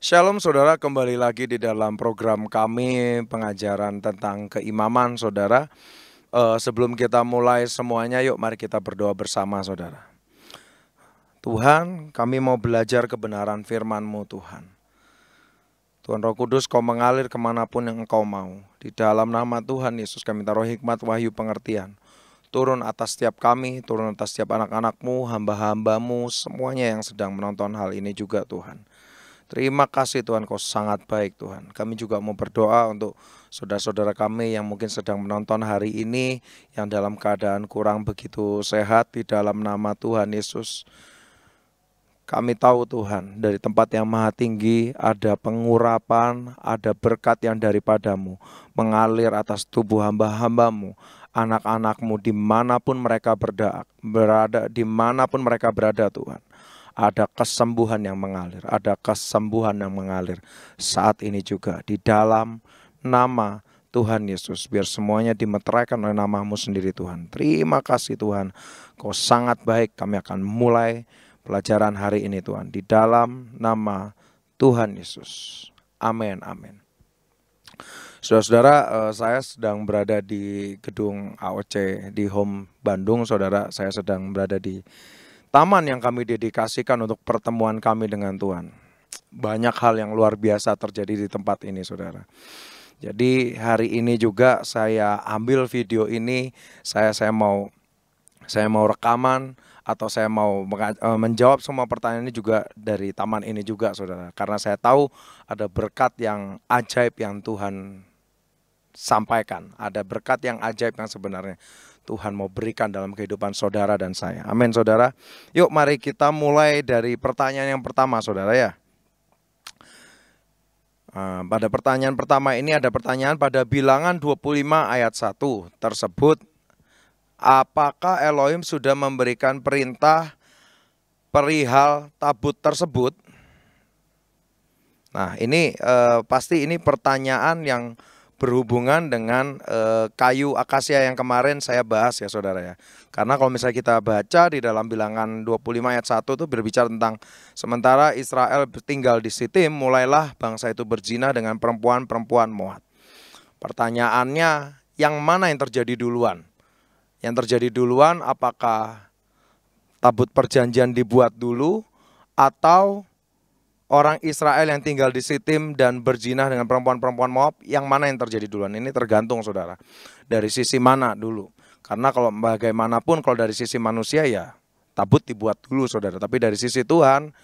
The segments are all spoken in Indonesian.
Shalom saudara, kembali lagi di dalam program kami pengajaran tentang keimaman saudara. Uh, sebelum kita mulai semuanya, yuk mari kita berdoa bersama saudara. Tuhan, kami mau belajar kebenaran firman-Mu Tuhan. Tuhan Roh Kudus, Kau mengalir kemanapun yang Engkau mau. Di dalam nama Tuhan Yesus kami taruh hikmat, wahyu, pengertian. Turun atas setiap kami, turun atas setiap anak-anakmu, hamba-hambamu, semuanya yang sedang menonton hal ini juga Tuhan. Terima kasih Tuhan kau sangat baik Tuhan. Kami juga mau berdoa untuk saudara-saudara kami yang mungkin sedang menonton hari ini yang dalam keadaan kurang begitu sehat di dalam nama Tuhan Yesus. Kami tahu Tuhan, dari tempat yang maha tinggi ada pengurapan, ada berkat yang daripadamu, mengalir atas tubuh hamba-hambamu, anak-anakmu dimanapun mereka berada, dimanapun mereka berada Tuhan ada kesembuhan yang mengalir, ada kesembuhan yang mengalir saat ini juga di dalam nama Tuhan Yesus. Biar semuanya dimeteraikan oleh namamu sendiri Tuhan. Terima kasih Tuhan. Kau sangat baik. Kami akan mulai pelajaran hari ini Tuhan. Di dalam nama Tuhan Yesus. Amin, amin. Saudara-saudara, eh, saya sedang berada di gedung AOC di Home Bandung. Saudara, saya sedang berada di taman yang kami dedikasikan untuk pertemuan kami dengan Tuhan. Banyak hal yang luar biasa terjadi di tempat ini, saudara. Jadi hari ini juga saya ambil video ini, saya saya mau saya mau rekaman atau saya mau eh, menjawab semua pertanyaan ini juga dari taman ini juga saudara karena saya tahu ada berkat yang ajaib yang Tuhan sampaikan. Ada berkat yang ajaib yang sebenarnya Tuhan mau berikan dalam kehidupan saudara dan saya. Amin saudara. Yuk mari kita mulai dari pertanyaan yang pertama saudara ya. Ah, pada pertanyaan pertama ini ada pertanyaan pada bilangan 25 ayat 1 tersebut apakah Elohim sudah memberikan perintah perihal tabut tersebut? Nah, ini eh, pasti ini pertanyaan yang berhubungan dengan e, kayu akasia yang kemarin saya bahas ya saudara ya. Karena kalau misalnya kita baca di dalam bilangan 25 ayat 1 itu berbicara tentang sementara Israel tinggal di Sitim mulailah bangsa itu berzina dengan perempuan-perempuan Moab. Pertanyaannya yang mana yang terjadi duluan? Yang terjadi duluan apakah tabut perjanjian dibuat dulu atau orang Israel yang tinggal di Sitim dan berzinah dengan perempuan-perempuan Moab, yang mana yang terjadi duluan? Ini tergantung saudara, dari sisi mana dulu. Karena kalau bagaimanapun kalau dari sisi manusia ya tabut dibuat dulu saudara. Tapi dari sisi Tuhan,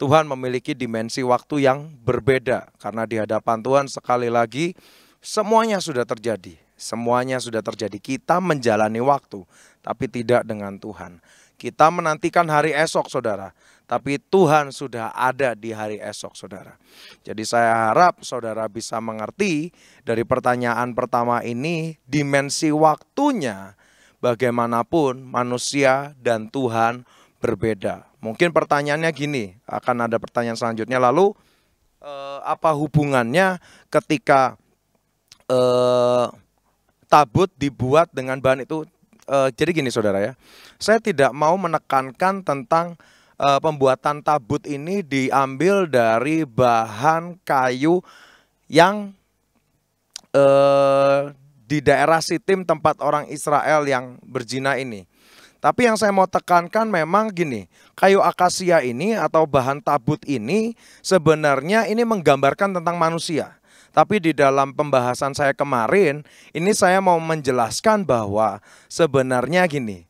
Tuhan memiliki dimensi waktu yang berbeda. Karena di hadapan Tuhan sekali lagi semuanya sudah terjadi. Semuanya sudah terjadi. Kita menjalani waktu, tapi tidak dengan Tuhan. Kita menantikan hari esok, saudara tapi Tuhan sudah ada di hari esok saudara. Jadi saya harap saudara bisa mengerti dari pertanyaan pertama ini dimensi waktunya bagaimanapun manusia dan Tuhan berbeda. Mungkin pertanyaannya gini, akan ada pertanyaan selanjutnya lalu eh, apa hubungannya ketika eh, tabut dibuat dengan bahan itu? Eh, jadi gini saudara ya, saya tidak mau menekankan tentang uh, pembuatan tabut ini diambil dari bahan kayu yang uh, di daerah Sitim tempat orang Israel yang berzina ini. Tapi yang saya mau tekankan memang gini, kayu akasia ini atau bahan tabut ini sebenarnya ini menggambarkan tentang manusia. Tapi di dalam pembahasan saya kemarin, ini saya mau menjelaskan bahwa sebenarnya gini,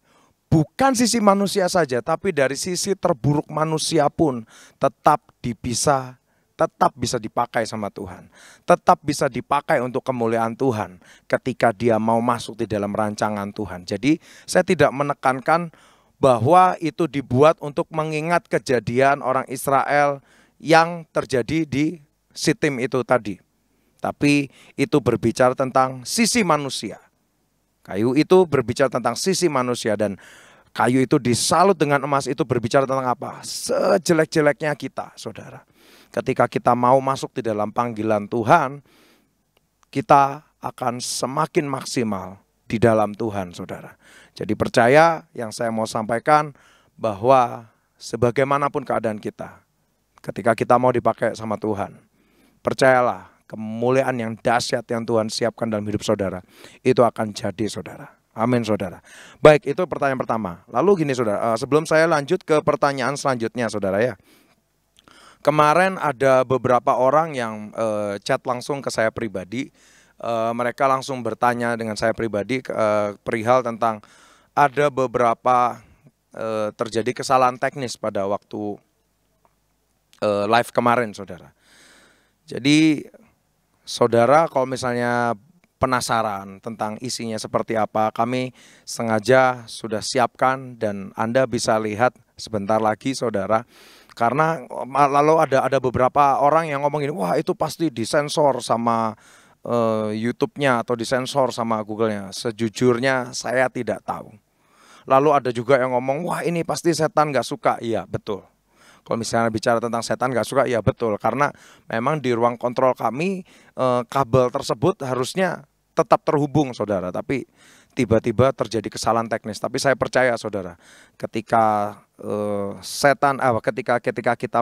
bukan sisi manusia saja, tapi dari sisi terburuk manusia pun tetap bisa tetap bisa dipakai sama Tuhan. Tetap bisa dipakai untuk kemuliaan Tuhan ketika dia mau masuk di dalam rancangan Tuhan. Jadi saya tidak menekankan bahwa itu dibuat untuk mengingat kejadian orang Israel yang terjadi di Sitim itu tadi. Tapi itu berbicara tentang sisi manusia Kayu itu berbicara tentang sisi manusia dan kayu itu disalut dengan emas itu berbicara tentang apa? Sejelek-jeleknya kita, Saudara. Ketika kita mau masuk di dalam panggilan Tuhan, kita akan semakin maksimal di dalam Tuhan, Saudara. Jadi percaya yang saya mau sampaikan bahwa sebagaimanapun keadaan kita, ketika kita mau dipakai sama Tuhan, percayalah kemuliaan yang dahsyat yang Tuhan siapkan dalam hidup saudara itu akan jadi saudara. Amin saudara. Baik itu pertanyaan pertama. Lalu gini saudara, eh, sebelum saya lanjut ke pertanyaan selanjutnya saudara ya. Kemarin ada beberapa orang yang uh, chat langsung ke saya pribadi. Uh, mereka langsung bertanya dengan saya pribadi uh, perihal tentang ada beberapa uh, terjadi kesalahan teknis pada waktu uh, live kemarin saudara. Jadi saudara kalau misalnya penasaran tentang isinya seperti apa, kami sengaja sudah siapkan dan Anda bisa lihat sebentar lagi saudara. Karena eh, lalu ada ada beberapa orang yang ngomong ini, wah itu pasti disensor sama uh, YouTube-nya atau disensor sama Google-nya. Sejujurnya saya tidak tahu. Lalu ada juga yang ngomong, wah ini pasti setan nggak suka. Iya betul. Kalau misalnya bicara tentang setan nggak suka, ya betul. Karena memang di ruang kontrol kami eh, kabel tersebut harusnya tetap terhubung, saudara. Tapi tiba-tiba terjadi kesalahan teknis. Tapi saya percaya, saudara, ketika eh, setan, eh, ketika ketika kita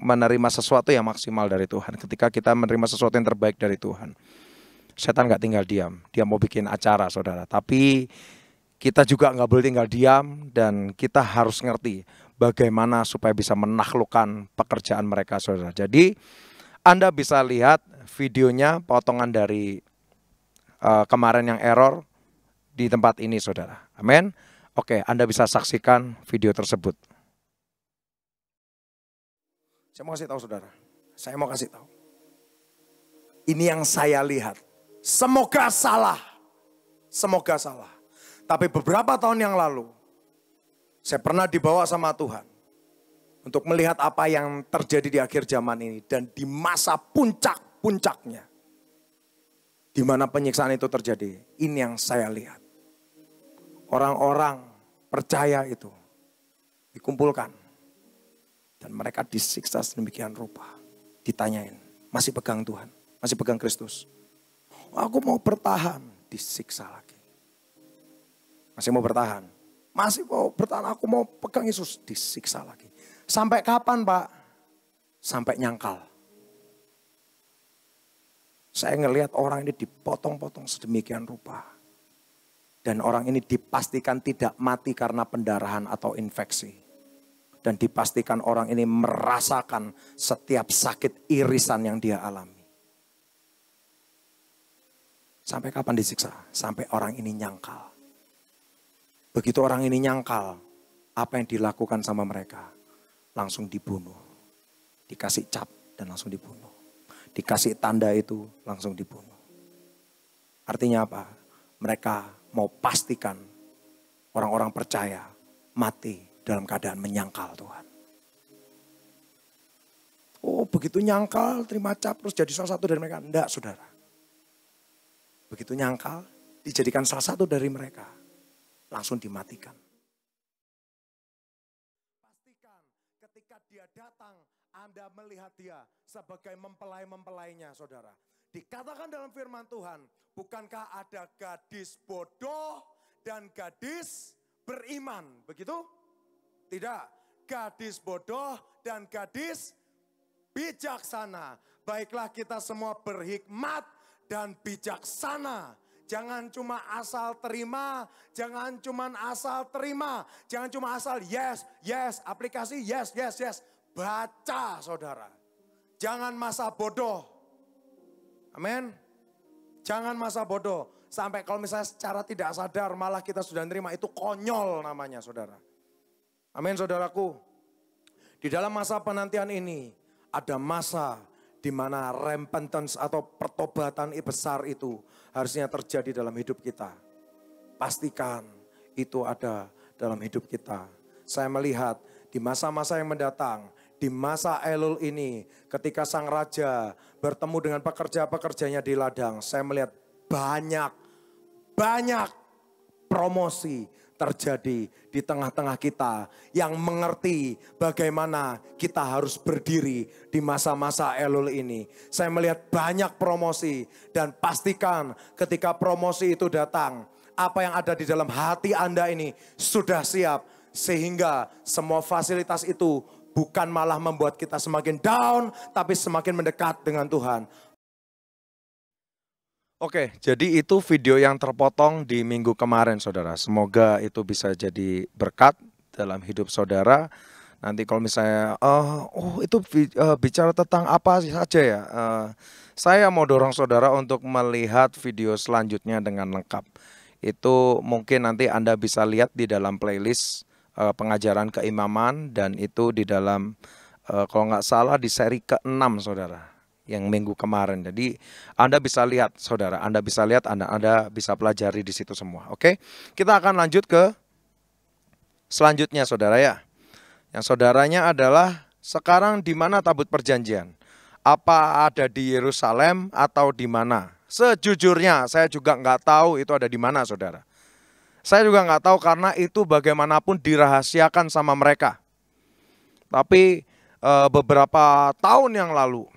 menerima sesuatu yang maksimal dari Tuhan, ketika kita menerima sesuatu yang terbaik dari Tuhan, setan nggak tinggal diam. Dia mau bikin acara, saudara. Tapi kita juga nggak boleh tinggal diam dan kita harus ngerti bagaimana supaya bisa menaklukkan pekerjaan mereka saudara. Jadi Anda bisa lihat videonya potongan dari uh, kemarin yang error di tempat ini saudara. Amin. Oke, Anda bisa saksikan video tersebut. Saya mau kasih tahu saudara. Saya mau kasih tahu. Ini yang saya lihat. Semoga salah. Semoga salah. Tapi beberapa tahun yang lalu saya pernah dibawa sama Tuhan untuk melihat apa yang terjadi di akhir zaman ini dan di masa puncak-puncaknya. Di mana penyiksaan itu terjadi. Ini yang saya lihat. Orang-orang percaya itu dikumpulkan dan mereka disiksa sedemikian rupa. Ditanyain, masih pegang Tuhan, masih pegang Kristus. Aku mau bertahan, disiksa lagi. Masih mau bertahan, masih mau bertahan, aku mau pegang Yesus. Disiksa lagi. Sampai kapan Pak? Sampai nyangkal. Saya ngelihat orang ini dipotong-potong sedemikian rupa. Dan orang ini dipastikan tidak mati karena pendarahan atau infeksi. Dan dipastikan orang ini merasakan setiap sakit irisan yang dia alami. Sampai kapan disiksa? Sampai orang ini nyangkal. Begitu orang ini nyangkal apa yang dilakukan sama mereka, langsung dibunuh. Dikasih cap dan langsung dibunuh. Dikasih tanda itu langsung dibunuh. Artinya apa? Mereka mau pastikan orang-orang percaya mati dalam keadaan menyangkal Tuhan. Oh begitu nyangkal terima cap terus jadi salah satu dari mereka. Enggak saudara. Begitu nyangkal dijadikan salah satu dari mereka langsung dimatikan. Pastikan ketika dia datang, Anda melihat dia sebagai mempelai-mempelainya, saudara. Dikatakan dalam firman Tuhan, bukankah ada gadis bodoh dan gadis beriman, begitu? Tidak, gadis bodoh dan gadis bijaksana. Baiklah kita semua berhikmat dan bijaksana Jangan cuma asal terima, jangan cuma asal terima, jangan cuma asal yes, yes, aplikasi yes, yes, yes. Baca saudara. Jangan masa bodoh. Amin. Jangan masa bodoh. Sampai kalau misalnya secara tidak sadar malah kita sudah terima Itu konyol namanya saudara. Amin saudaraku. Di dalam masa penantian ini ada masa di mana repentance atau pertobatan besar itu harusnya terjadi dalam hidup kita. Pastikan itu ada dalam hidup kita. Saya melihat di masa-masa yang mendatang, di masa Elul ini, ketika sang raja bertemu dengan pekerja-pekerjanya di ladang, saya melihat banyak, banyak promosi, terjadi di tengah-tengah kita yang mengerti bagaimana kita harus berdiri di masa-masa Elul ini. Saya melihat banyak promosi dan pastikan ketika promosi itu datang, apa yang ada di dalam hati Anda ini sudah siap sehingga semua fasilitas itu bukan malah membuat kita semakin down, tapi semakin mendekat dengan Tuhan. Oke, jadi itu video yang terpotong di minggu kemarin, saudara. Semoga itu bisa jadi berkat dalam hidup saudara. Nanti kalau misalnya, uh, oh itu uh, bicara tentang apa sih saja ya. Uh, saya mau dorong saudara untuk melihat video selanjutnya dengan lengkap. Itu mungkin nanti Anda bisa lihat di dalam playlist uh, pengajaran keimaman dan itu di dalam, uh, kalau nggak salah di seri ke-6 saudara yang minggu kemarin. Jadi Anda bisa lihat saudara, Anda bisa lihat, Anda Anda bisa pelajari di situ semua. Oke, kita akan lanjut ke selanjutnya saudara ya. Yang saudaranya adalah sekarang di mana tabut perjanjian? Apa ada di Yerusalem atau di mana? Sejujurnya saya juga nggak tahu itu ada di mana saudara. Saya juga nggak tahu karena itu bagaimanapun dirahasiakan sama mereka. Tapi eh, beberapa tahun yang lalu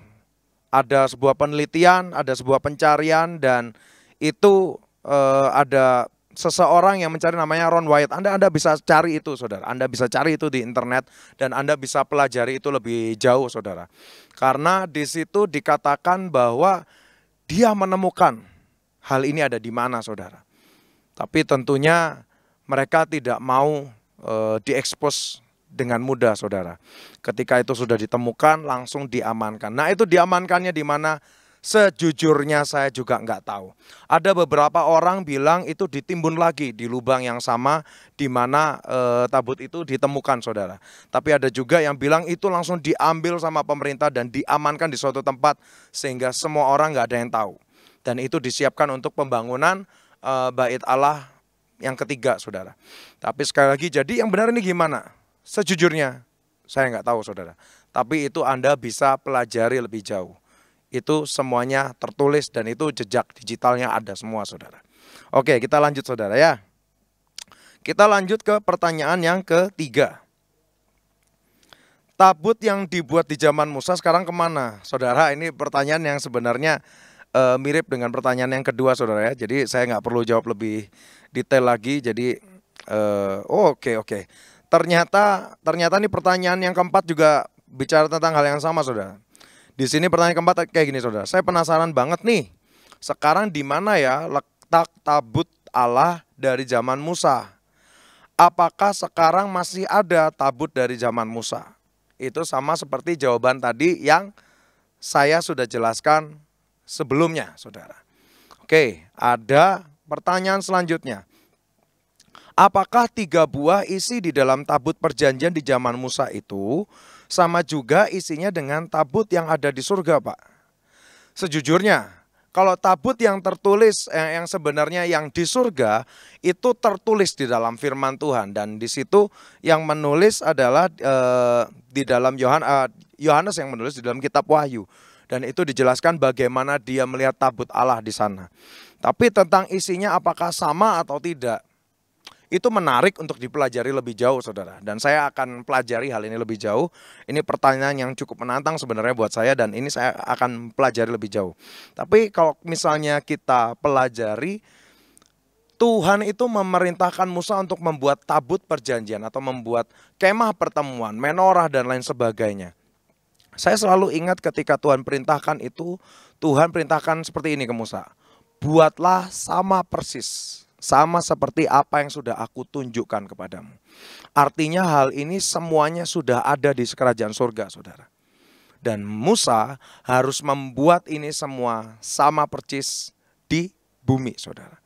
ada sebuah penelitian, ada sebuah pencarian dan itu eh, ada seseorang yang mencari namanya Ron White. Anda Anda bisa cari itu, Saudara. Anda bisa cari itu di internet dan Anda bisa pelajari itu lebih jauh, Saudara. Karena di situ dikatakan bahwa dia menemukan hal ini ada di mana, Saudara. Tapi tentunya mereka tidak mau uh, diekspos dengan mudah saudara. Ketika itu sudah ditemukan langsung diamankan. Nah itu diamankannya di mana sejujurnya saya juga nggak tahu. Ada beberapa orang bilang itu ditimbun lagi di lubang yang sama di mana e, tabut itu ditemukan saudara. Tapi ada juga yang bilang itu langsung diambil sama pemerintah dan diamankan di suatu tempat sehingga semua orang nggak ada yang tahu. Dan itu disiapkan untuk pembangunan e, bait Allah yang ketiga saudara. Tapi sekali lagi jadi yang benar ini gimana? Sejujurnya, saya nggak tahu saudara. Tapi itu Anda bisa pelajari lebih jauh. Itu semuanya tertulis dan itu jejak digitalnya ada semua saudara. Oke, kita lanjut saudara ya. Kita lanjut ke pertanyaan yang ketiga. Tabut yang dibuat di zaman Musa sekarang kemana? Saudara, ini pertanyaan yang sebenarnya uh, mirip dengan pertanyaan yang kedua saudara ya. Jadi saya nggak perlu jawab lebih detail lagi. Jadi eh, oke oke. Okay, okay. Ternyata ternyata nih pertanyaan yang keempat juga bicara tentang hal yang sama, Saudara. Di sini pertanyaan keempat kayak gini, Saudara. Saya penasaran banget nih. Sekarang di mana ya letak tabut Allah dari zaman Musa? Apakah sekarang masih ada tabut dari zaman Musa? Itu sama seperti jawaban tadi yang saya sudah jelaskan sebelumnya, Saudara. Oke, ada pertanyaan selanjutnya. Apakah tiga buah isi di dalam tabut perjanjian di zaman Musa itu sama juga isinya dengan tabut yang ada di surga, Pak? Sejujurnya, kalau tabut yang tertulis eh, yang sebenarnya yang di surga itu tertulis di dalam firman Tuhan dan di situ yang menulis adalah eh, di dalam Yohan, eh, Yohanes yang menulis di dalam kitab Wahyu dan itu dijelaskan bagaimana dia melihat tabut Allah di sana. Tapi tentang isinya apakah sama atau tidak itu menarik untuk dipelajari lebih jauh saudara. Dan saya akan pelajari hal ini lebih jauh. Ini pertanyaan yang cukup menantang sebenarnya buat saya dan ini saya akan pelajari lebih jauh. Tapi kalau misalnya kita pelajari Tuhan itu memerintahkan Musa untuk membuat tabut perjanjian atau membuat kemah pertemuan, menorah dan lain sebagainya. Saya selalu ingat ketika Tuhan perintahkan itu, Tuhan perintahkan seperti ini ke Musa. Buatlah sama persis sama seperti apa yang sudah aku tunjukkan kepadamu. Artinya hal ini semuanya sudah ada di kerajaan surga, saudara. Dan Musa harus membuat ini semua sama persis di bumi, saudara.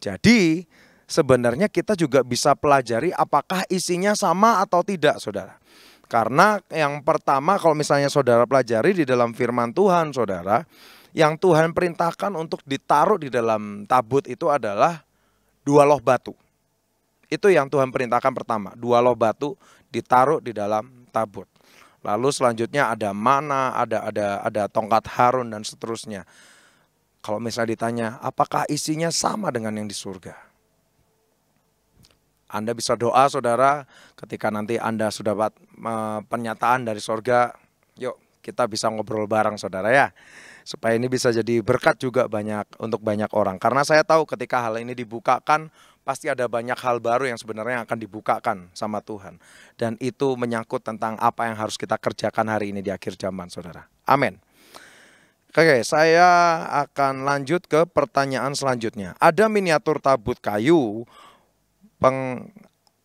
Jadi sebenarnya kita juga bisa pelajari apakah isinya sama atau tidak, saudara. Karena yang pertama kalau misalnya saudara pelajari di dalam firman Tuhan, saudara, yang Tuhan perintahkan untuk ditaruh di dalam tabut itu adalah dua loh batu. Itu yang Tuhan perintahkan pertama, dua loh batu ditaruh di dalam tabut. Lalu selanjutnya ada mana, ada ada ada tongkat Harun dan seterusnya. Kalau misalnya ditanya, apakah isinya sama dengan yang di surga? Anda bisa doa saudara ketika nanti Anda sudah dapat uh, pernyataan dari surga, yuk kita bisa ngobrol bareng saudara ya supaya ini bisa jadi berkat juga banyak untuk banyak orang. Karena saya tahu ketika hal ini dibukakan pasti ada banyak hal baru yang sebenarnya akan dibukakan sama Tuhan. Dan itu menyangkut tentang apa yang harus kita kerjakan hari ini di akhir zaman, saudara. Amin. Oke, saya akan lanjut ke pertanyaan selanjutnya. Ada miniatur tabut kayu, peng,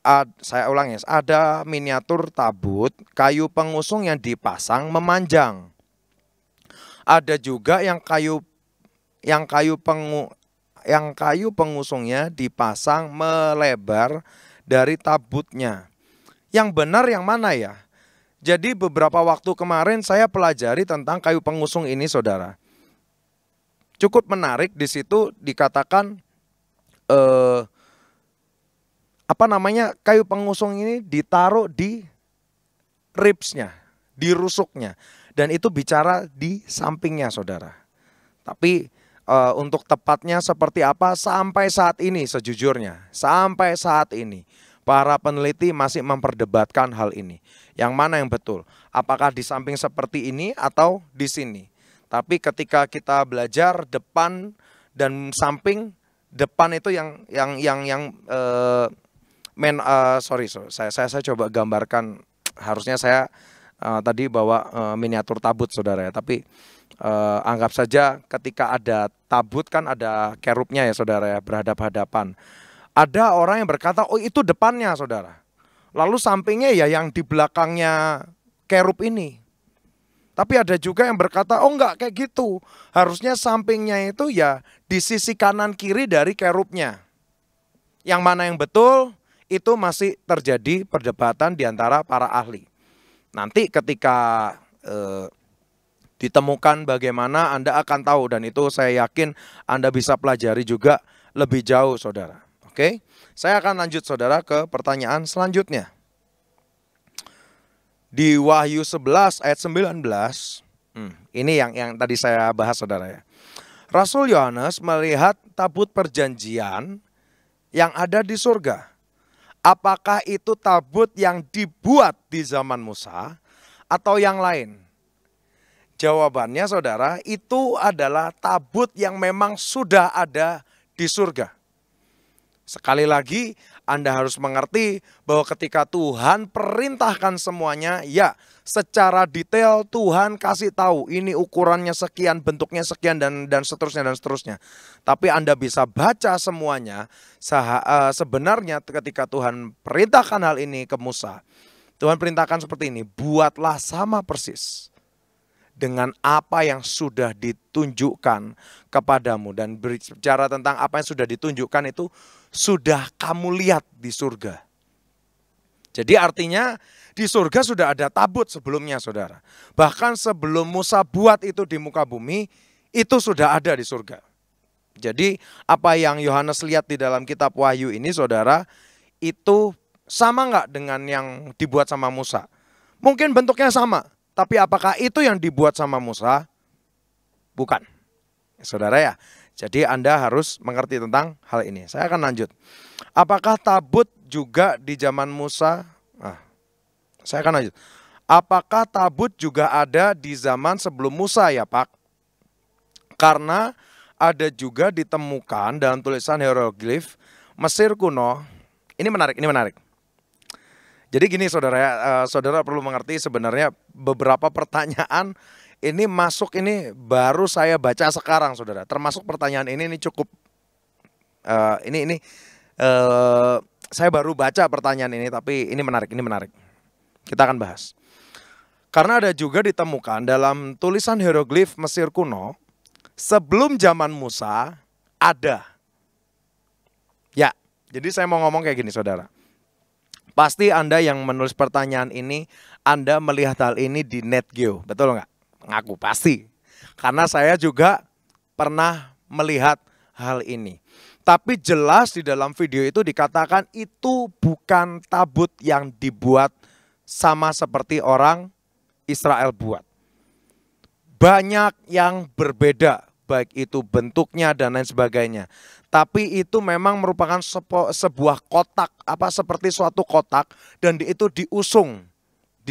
ad, saya ulangi, ada miniatur tabut kayu pengusung yang dipasang memanjang. Ada juga yang kayu yang kayu pengu yang kayu pengusungnya dipasang melebar dari tabutnya. Yang benar yang mana ya? Jadi beberapa waktu kemarin saya pelajari tentang kayu pengusung ini saudara. Cukup menarik di situ dikatakan eh, apa namanya kayu pengusung ini ditaruh di ribsnya, di rusuknya dan itu bicara di sampingnya saudara. Tapi uh, untuk tepatnya seperti apa sampai saat ini sejujurnya, sampai saat ini para peneliti masih memperdebatkan hal ini. Yang mana yang betul? Apakah di samping seperti ini atau di sini? Tapi ketika kita belajar depan dan samping, depan itu yang yang yang yang uh, men uh, sorry, sorry saya, saya saya coba gambarkan harusnya saya Eh, tadi bawa uh, miniatur tabut saudara ya tapi uh, anggap saja ketika ada tabut kan ada kerupnya ya saudara ya berhadap-hadapan ada orang yang berkata oh itu depannya saudara lalu sampingnya ya yang di belakangnya kerup ini tapi ada juga yang berkata, oh enggak kayak gitu. Harusnya sampingnya itu ya di sisi kanan kiri dari kerupnya. Yang mana yang betul itu masih terjadi perdebatan di antara para ahli. Nanti ketika eh, ditemukan bagaimana Anda akan tahu dan itu saya yakin Anda bisa pelajari juga lebih jauh saudara. Oke, saya akan lanjut saudara ke pertanyaan selanjutnya. Di Wahyu 11 ayat 19, hmm, ini yang yang tadi saya bahas saudara ya. Rasul Yohanes melihat tabut perjanjian yang ada di surga. Apakah itu tabut yang dibuat di zaman Musa atau yang lain? Jawabannya saudara, itu adalah tabut yang memang sudah ada di surga. Sekali lagi, anda harus mengerti bahwa ketika Tuhan perintahkan semuanya, ya secara detail Tuhan kasih tahu ini ukurannya sekian, bentuknya sekian dan dan seterusnya dan seterusnya. Tapi Anda bisa baca semuanya eh, sebenarnya ketika Tuhan perintahkan hal ini ke Musa. Tuhan perintahkan seperti ini, buatlah sama persis dengan apa yang sudah ditunjukkan kepadamu dan berbicara tentang apa yang sudah ditunjukkan itu sudah kamu lihat di surga. Jadi artinya di surga sudah ada tabut sebelumnya saudara. Bahkan sebelum Musa buat itu di muka bumi, itu sudah ada di surga. Jadi apa yang Yohanes lihat di dalam kitab Wahyu ini saudara, itu sama nggak dengan yang dibuat sama Musa? Mungkin bentuknya sama, tapi apakah itu yang dibuat sama Musa? Bukan. Saudara ya, jadi Anda harus mengerti tentang hal ini. Saya akan lanjut. Apakah tabut juga di zaman Musa? Nah, saya akan lanjut. Apakah tabut juga ada di zaman sebelum Musa ya Pak? Karena ada juga ditemukan dalam tulisan hieroglif Mesir kuno. Ini menarik, ini menarik. Jadi gini saudara ya, saudara perlu mengerti sebenarnya beberapa pertanyaan ini masuk ini baru saya baca sekarang saudara. Termasuk pertanyaan ini ini cukup uh, ini ini uh, saya baru baca pertanyaan ini tapi ini menarik ini menarik. Kita akan bahas. Karena ada juga ditemukan dalam tulisan hieroglif Mesir kuno sebelum zaman Musa ada. Ya, jadi saya mau ngomong kayak gini saudara. Pasti Anda yang menulis pertanyaan ini, Anda melihat hal ini di NetGeo, betul nggak? Ngaku pasti. Karena saya juga pernah melihat hal ini. Tapi jelas di dalam video itu dikatakan itu bukan tabut yang dibuat sama seperti orang Israel buat. Banyak yang berbeda baik itu bentuknya dan lain sebagainya. Tapi itu memang merupakan sebuah kotak apa seperti suatu kotak dan itu diusung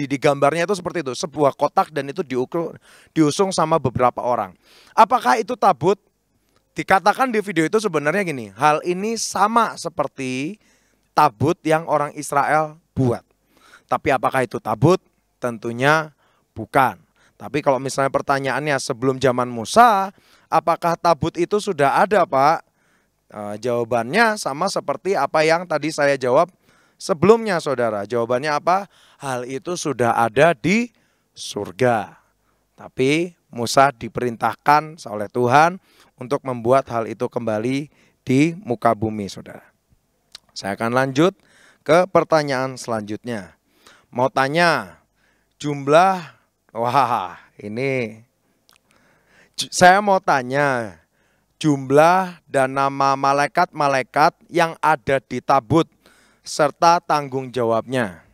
di, di gambarnya itu seperti itu, sebuah kotak dan itu diukur diusung sama beberapa orang. Apakah itu tabut? Dikatakan di video itu sebenarnya gini, hal ini sama seperti tabut yang orang Israel buat. Tapi apakah itu tabut? Tentunya bukan. Tapi kalau misalnya pertanyaannya sebelum zaman Musa, apakah tabut itu sudah ada, Pak? E, jawabannya sama seperti apa yang tadi saya jawab sebelumnya, Saudara. Jawabannya apa? hal itu sudah ada di surga. Tapi Musa diperintahkan oleh Tuhan untuk membuat hal itu kembali di muka bumi, saudara. Saya akan lanjut ke pertanyaan selanjutnya. Mau tanya jumlah, wah ini saya mau tanya jumlah dan nama malaikat-malaikat yang ada di tabut serta tanggung jawabnya.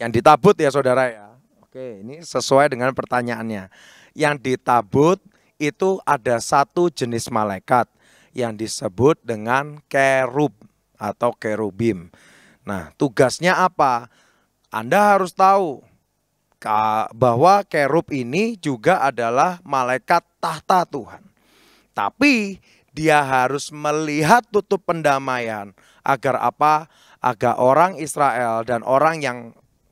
Yang ditabut ya saudara ya. Oke, ini sesuai dengan pertanyaannya. Yang ditabut itu ada satu jenis malaikat yang disebut dengan kerub atau kerubim. Nah, tugasnya apa? Anda harus tahu bahwa kerub ini juga adalah malaikat tahta Tuhan. Tapi dia harus melihat tutup pendamaian agar apa? Agar orang Israel dan orang yang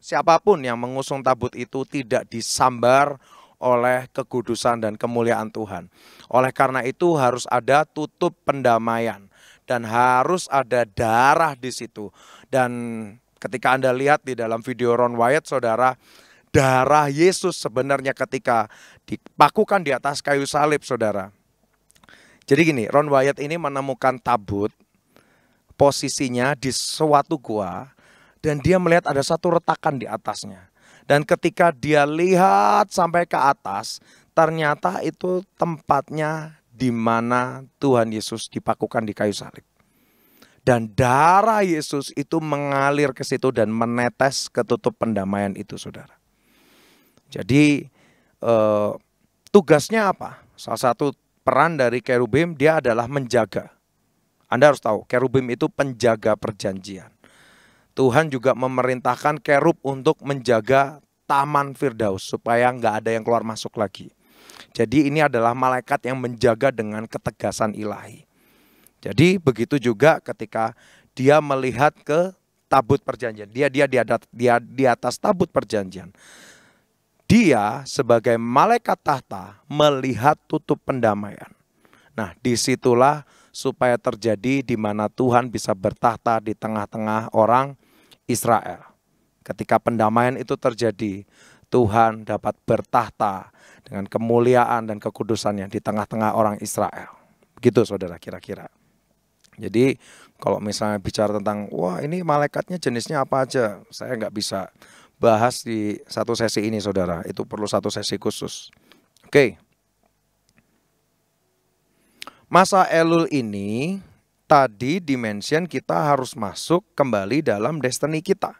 siapapun yang mengusung tabut itu tidak disambar oleh kekudusan dan kemuliaan Tuhan. Oleh karena itu harus ada tutup pendamaian dan harus ada darah di situ. Dan ketika Anda lihat di dalam video Ron Wyatt Saudara, darah Yesus sebenarnya ketika dipakukan di atas kayu salib Saudara. Jadi gini, Ron Wyatt ini menemukan tabut posisinya di suatu gua dan dia melihat ada satu retakan di atasnya. Dan ketika dia lihat sampai ke atas, ternyata itu tempatnya di mana Tuhan Yesus dipakukan di kayu salib. Dan darah Yesus itu mengalir ke situ dan menetes ke tutup pendamaian itu, saudara. Jadi eh, tugasnya apa? Salah satu peran dari kerubim dia adalah menjaga. Anda harus tahu, kerubim itu penjaga perjanjian. Tuhan juga memerintahkan kerub untuk menjaga taman Firdaus supaya nggak ada yang keluar masuk lagi. Jadi ini adalah malaikat yang menjaga dengan ketegasan ilahi. Jadi begitu juga ketika dia melihat ke tabut perjanjian. Dia dia dia dia di atas tabut perjanjian. Dia sebagai malaikat tahta melihat tutup pendamaian. Nah, disitulah supaya terjadi di mana Tuhan bisa bertahta di tengah-tengah orang Israel. Ketika pendamaian itu terjadi, Tuhan dapat bertahta dengan kemuliaan dan kekudusannya di tengah-tengah orang Israel. Begitu saudara kira-kira. Jadi kalau misalnya bicara tentang wah ini malaikatnya jenisnya apa aja, saya nggak bisa bahas di satu sesi ini saudara. Itu perlu satu sesi khusus. Oke. Masa Elul ini tadi dimension kita harus masuk kembali dalam destiny kita.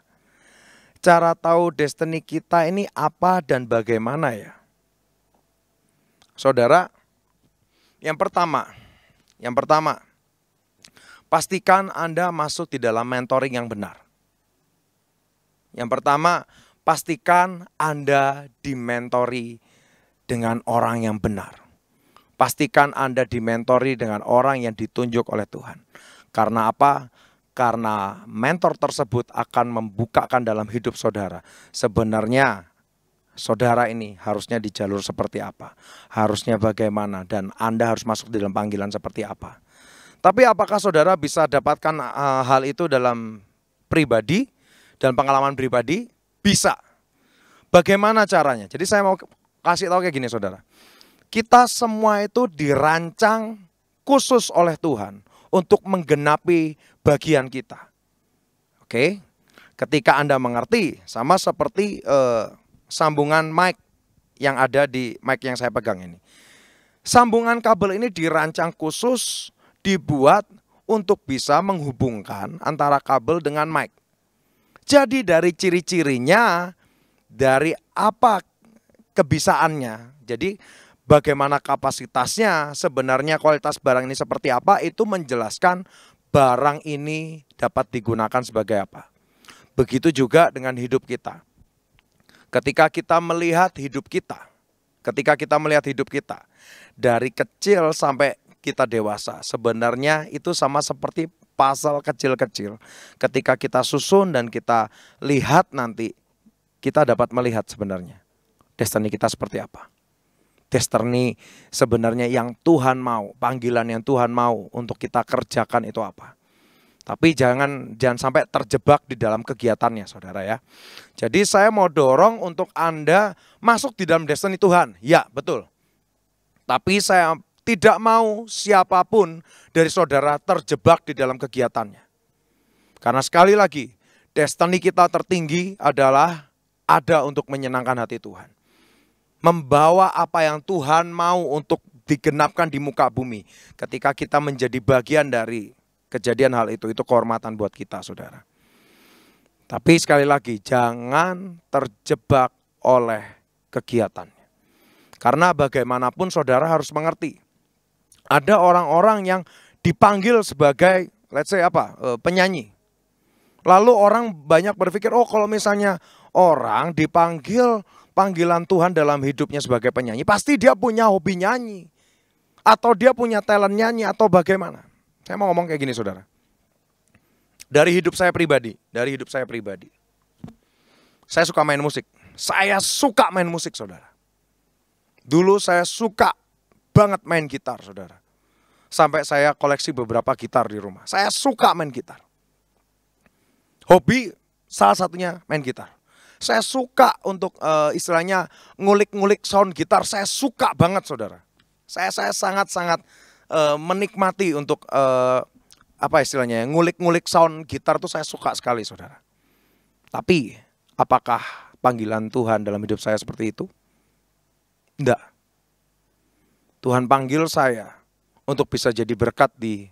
Cara tahu destiny kita ini apa dan bagaimana ya? Saudara, yang pertama, yang pertama, pastikan Anda masuk di dalam mentoring yang benar. Yang pertama, pastikan Anda dimentori dengan orang yang benar. Pastikan Anda dimentori dengan orang yang ditunjuk oleh Tuhan. Karena apa? Karena mentor tersebut akan membukakan dalam hidup saudara. Sebenarnya saudara ini harusnya di jalur seperti apa? Harusnya bagaimana? Dan Anda harus masuk di dalam panggilan seperti apa? Tapi apakah saudara bisa dapatkan eh, hal itu dalam pribadi dalam pengalaman pribadi? Bisa. Bagaimana caranya? Jadi saya mau kasih tahu kayak gini saudara. Kita semua itu dirancang khusus oleh Tuhan untuk menggenapi bagian kita. Oke, ketika Anda mengerti, sama seperti eh, sambungan mic yang ada di mic yang saya pegang ini. Sambungan kabel ini dirancang khusus dibuat untuk bisa menghubungkan antara kabel dengan mic. Jadi dari ciri-cirinya, dari apa kebisaannya. Jadi bagaimana kapasitasnya, sebenarnya kualitas barang ini seperti apa, itu menjelaskan barang ini dapat digunakan sebagai apa. Begitu juga dengan hidup kita. Ketika kita melihat hidup kita, ketika kita melihat hidup kita dari kecil sampai kita dewasa, sebenarnya itu sama seperti pasal kecil-kecil. Ketika kita susun dan kita lihat nanti, kita dapat melihat sebenarnya destiny kita seperti apa destiny sebenarnya yang Tuhan mau, panggilan yang Tuhan mau untuk kita kerjakan itu apa. Tapi jangan jangan sampai terjebak di dalam kegiatannya, saudara ya. Jadi saya mau dorong untuk anda masuk di dalam destiny Tuhan. Ya, betul. Tapi saya tidak mau siapapun dari saudara terjebak di dalam kegiatannya. Karena sekali lagi, destiny kita tertinggi adalah ada untuk menyenangkan hati Tuhan membawa apa yang Tuhan mau untuk digenapkan di muka bumi. Ketika kita menjadi bagian dari kejadian hal itu, itu kehormatan buat kita saudara. Tapi sekali lagi jangan terjebak oleh kegiatannya. Karena bagaimanapun saudara harus mengerti. Ada orang-orang yang dipanggil sebagai let's say apa? Eh, penyanyi. Lalu orang banyak berpikir, "Oh, kalau misalnya orang dipanggil panggilan Tuhan dalam hidupnya sebagai penyanyi, pasti dia punya hobi nyanyi. Atau dia punya talent nyanyi atau bagaimana. Saya mau ngomong kayak gini saudara. Dari hidup saya pribadi, dari hidup saya pribadi. Saya suka main musik. Saya suka main musik saudara. Dulu saya suka banget main gitar saudara. Sampai saya koleksi beberapa gitar di rumah. Saya suka main gitar. Hobi salah satunya main gitar. Saya suka untuk uh, istilahnya ngulik-ngulik sound gitar. Saya suka banget saudara. Saya saya sangat-sangat uh, menikmati untuk uh, apa istilahnya ya, ngulik-ngulik sound gitar tuh saya suka sekali saudara. Tapi apakah panggilan Tuhan dalam hidup saya seperti itu? Tidak. Tuhan panggil saya untuk bisa jadi berkat di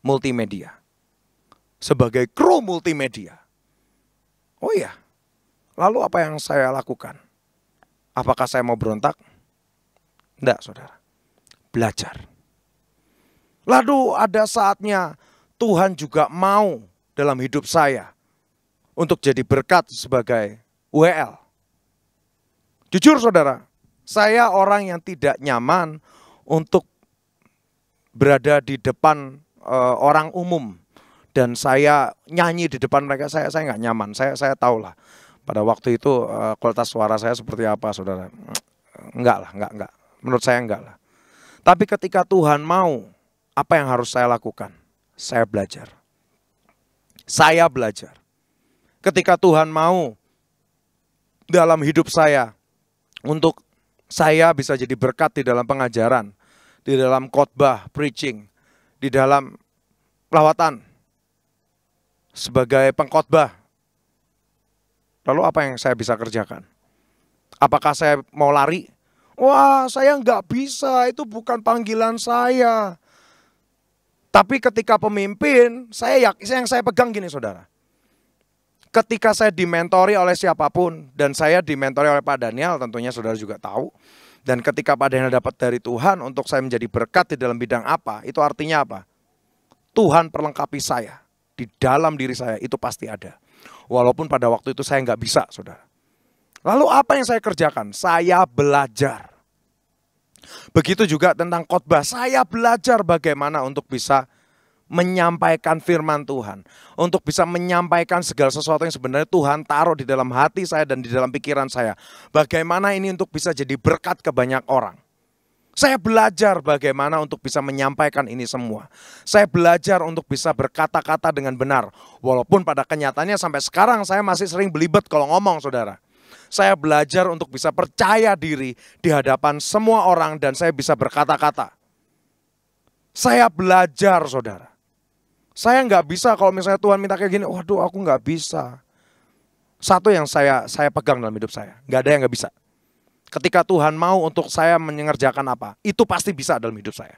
multimedia. Sebagai kru multimedia. Oh iya, Lalu apa yang saya lakukan? Apakah saya mau berontak? Tidak, saudara. Belajar. Lalu ada saatnya Tuhan juga mau dalam hidup saya untuk jadi berkat sebagai WL. Jujur saudara, saya orang yang tidak nyaman untuk berada di depan e, orang umum dan saya nyanyi di depan mereka saya saya nggak nyaman saya saya tahu lah pada waktu itu eh, kualitas suara saya seperti apa saudara enggak lah enggak enggak menurut saya enggak lah tapi ketika Tuhan mau apa yang harus saya lakukan saya belajar saya belajar ketika Tuhan mau dalam hidup saya untuk saya bisa jadi berkat di dalam pengajaran di dalam khotbah preaching di dalam pelawatan sebagai pengkhotbah Lalu apa yang saya bisa kerjakan? Apakah saya mau lari? Wah, saya nggak bisa, itu bukan panggilan saya. Tapi ketika pemimpin, saya yang saya pegang gini saudara. Ketika saya dimentori oleh siapapun dan saya dimentori oleh Pak Daniel, tentunya saudara juga tahu. Dan ketika Pak Daniel dapat dari Tuhan untuk saya menjadi berkat di dalam bidang apa, itu artinya apa? Tuhan perlengkapi saya di dalam diri saya itu pasti ada. Walaupun pada waktu itu saya nggak bisa, saudara. Lalu apa yang saya kerjakan? Saya belajar. Begitu juga tentang khotbah, saya belajar bagaimana untuk bisa menyampaikan firman Tuhan, untuk bisa menyampaikan segala sesuatu yang sebenarnya Tuhan taruh di dalam hati saya dan di dalam pikiran saya. Bagaimana ini untuk bisa jadi berkat ke banyak orang. Saya belajar bagaimana untuk bisa menyampaikan ini semua. Saya belajar untuk bisa berkata-kata dengan benar. Walaupun pada kenyataannya sampai sekarang saya masih sering belibet kalau ngomong saudara. Saya belajar untuk bisa percaya diri di hadapan semua orang dan saya bisa berkata-kata. Saya belajar saudara. Saya nggak bisa kalau misalnya Tuhan minta kayak gini, waduh aku nggak bisa. Satu yang saya saya pegang dalam hidup saya, nggak ada yang nggak bisa. Ketika Tuhan mau untuk saya mengerjakan apa, itu pasti bisa dalam hidup saya.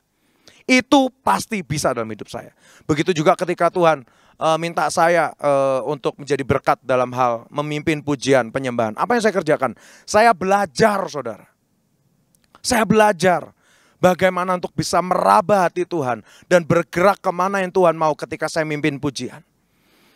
Itu pasti bisa dalam hidup saya. Begitu juga ketika Tuhan uh, minta saya uh, untuk menjadi berkat dalam hal memimpin pujian, penyembahan. Apa yang saya kerjakan? Saya belajar, saudara. Saya belajar bagaimana untuk bisa meraba hati Tuhan dan bergerak kemana yang Tuhan mau ketika saya memimpin pujian.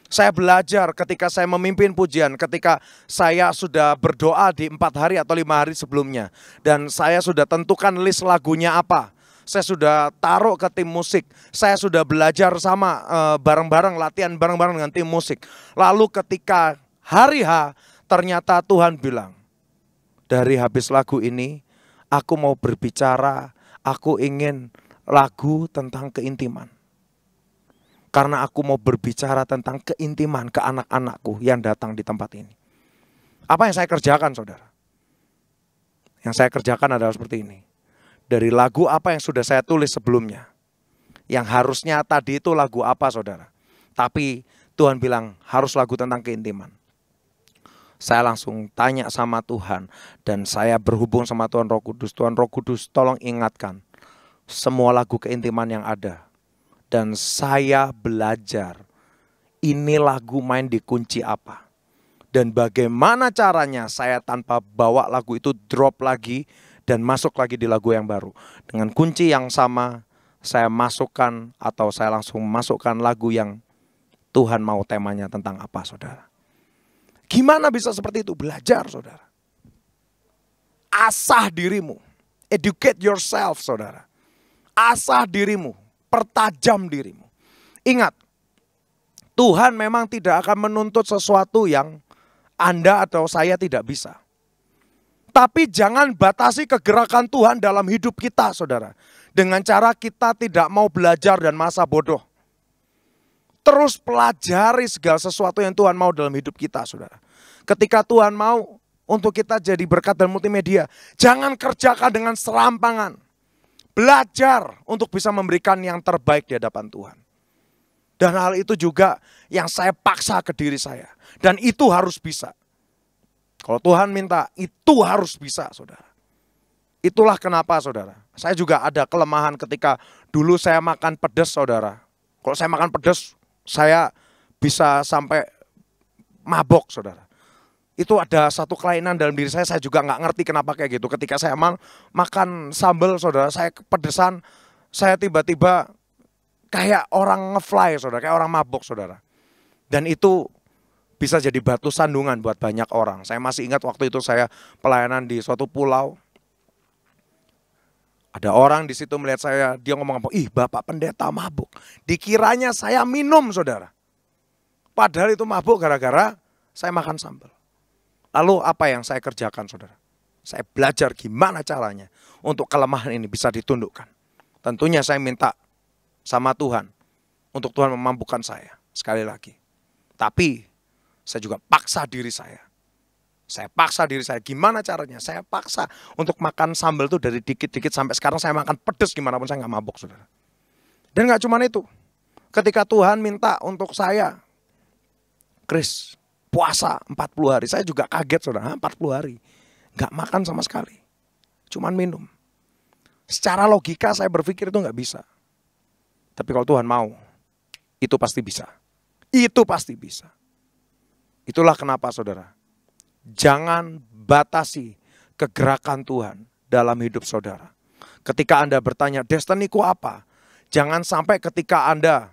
Saya belajar ketika saya memimpin pujian, ketika saya sudah berdoa di empat hari atau lima hari sebelumnya. Dan saya sudah tentukan list lagunya apa. Saya sudah taruh ke tim musik. Saya sudah belajar sama eh, bareng-bareng, uh, latihan bareng-bareng dengan tim musik. Lalu ketika hari H, ternyata Tuhan bilang, dari habis lagu ini, aku mau berbicara, aku ingin lagu tentang keintiman. Karena aku mau berbicara tentang keintiman ke anak-anakku yang datang di tempat ini. Apa yang saya kerjakan saudara? Yang saya kerjakan adalah seperti ini. Dari lagu apa yang sudah saya tulis sebelumnya. Yang harusnya tadi itu lagu apa saudara? Tapi Tuhan bilang harus lagu tentang keintiman saya langsung tanya sama Tuhan dan saya berhubung sama Tuhan Roh Kudus. Tuhan Roh Kudus tolong ingatkan semua lagu keintiman yang ada dan saya belajar ini lagu main di kunci apa. Dan bagaimana caranya saya tanpa bawa lagu itu drop lagi dan masuk lagi di lagu yang baru. Dengan kunci yang sama saya masukkan atau saya langsung masukkan lagu yang Tuhan mau temanya tentang apa saudara. Gimana bisa seperti itu? Belajar saudara. Asah dirimu. Educate yourself saudara. Asah dirimu pertajam dirimu. Ingat, Tuhan memang tidak akan menuntut sesuatu yang Anda atau saya tidak bisa. Tapi jangan batasi kegerakan Tuhan dalam hidup kita, saudara. Dengan cara kita tidak mau belajar dan masa bodoh. Terus pelajari segala sesuatu yang Tuhan mau dalam hidup kita, saudara. Ketika Tuhan mau untuk kita jadi berkat dan multimedia, jangan kerjakan dengan serampangan. Belajar untuk bisa memberikan yang terbaik di hadapan Tuhan. Dan hal itu juga yang saya paksa ke diri saya. Dan itu harus bisa. Kalau Tuhan minta, itu harus bisa saudara. Itulah kenapa saudara. Saya juga ada kelemahan ketika dulu saya makan pedas saudara. Kalau saya makan pedas, saya bisa sampai mabok saudara itu ada satu kelainan dalam diri saya saya juga nggak ngerti kenapa kayak gitu ketika saya emang makan sambal saudara saya kepedesan saya tiba-tiba kayak orang ngefly saudara kayak orang mabuk saudara dan itu bisa jadi batu sandungan buat banyak orang saya masih ingat waktu itu saya pelayanan di suatu pulau ada orang di situ melihat saya dia ngomong apa ih bapak pendeta mabuk dikiranya saya minum saudara padahal itu mabuk gara-gara saya makan sambal Lalu apa yang saya kerjakan saudara? Saya belajar gimana caranya untuk kelemahan ini bisa ditundukkan. Tentunya saya minta sama Tuhan untuk Tuhan memampukan saya sekali lagi. Tapi saya juga paksa diri saya. Saya paksa diri saya. Gimana caranya? Saya paksa untuk makan sambal itu dari dikit-dikit sampai sekarang saya makan pedes gimana pun saya nggak mabuk saudara. Dan nggak cuma itu. Ketika Tuhan minta untuk saya, Chris, puasa 40 hari. Saya juga kaget saudara, 40 hari. Gak makan sama sekali. Cuman minum. Secara logika saya berpikir itu gak bisa. Tapi kalau Tuhan mau, itu pasti bisa. Itu pasti bisa. Itulah kenapa saudara, jangan batasi kegerakan Tuhan dalam hidup saudara. Ketika Anda bertanya, ku apa? Jangan sampai ketika Anda,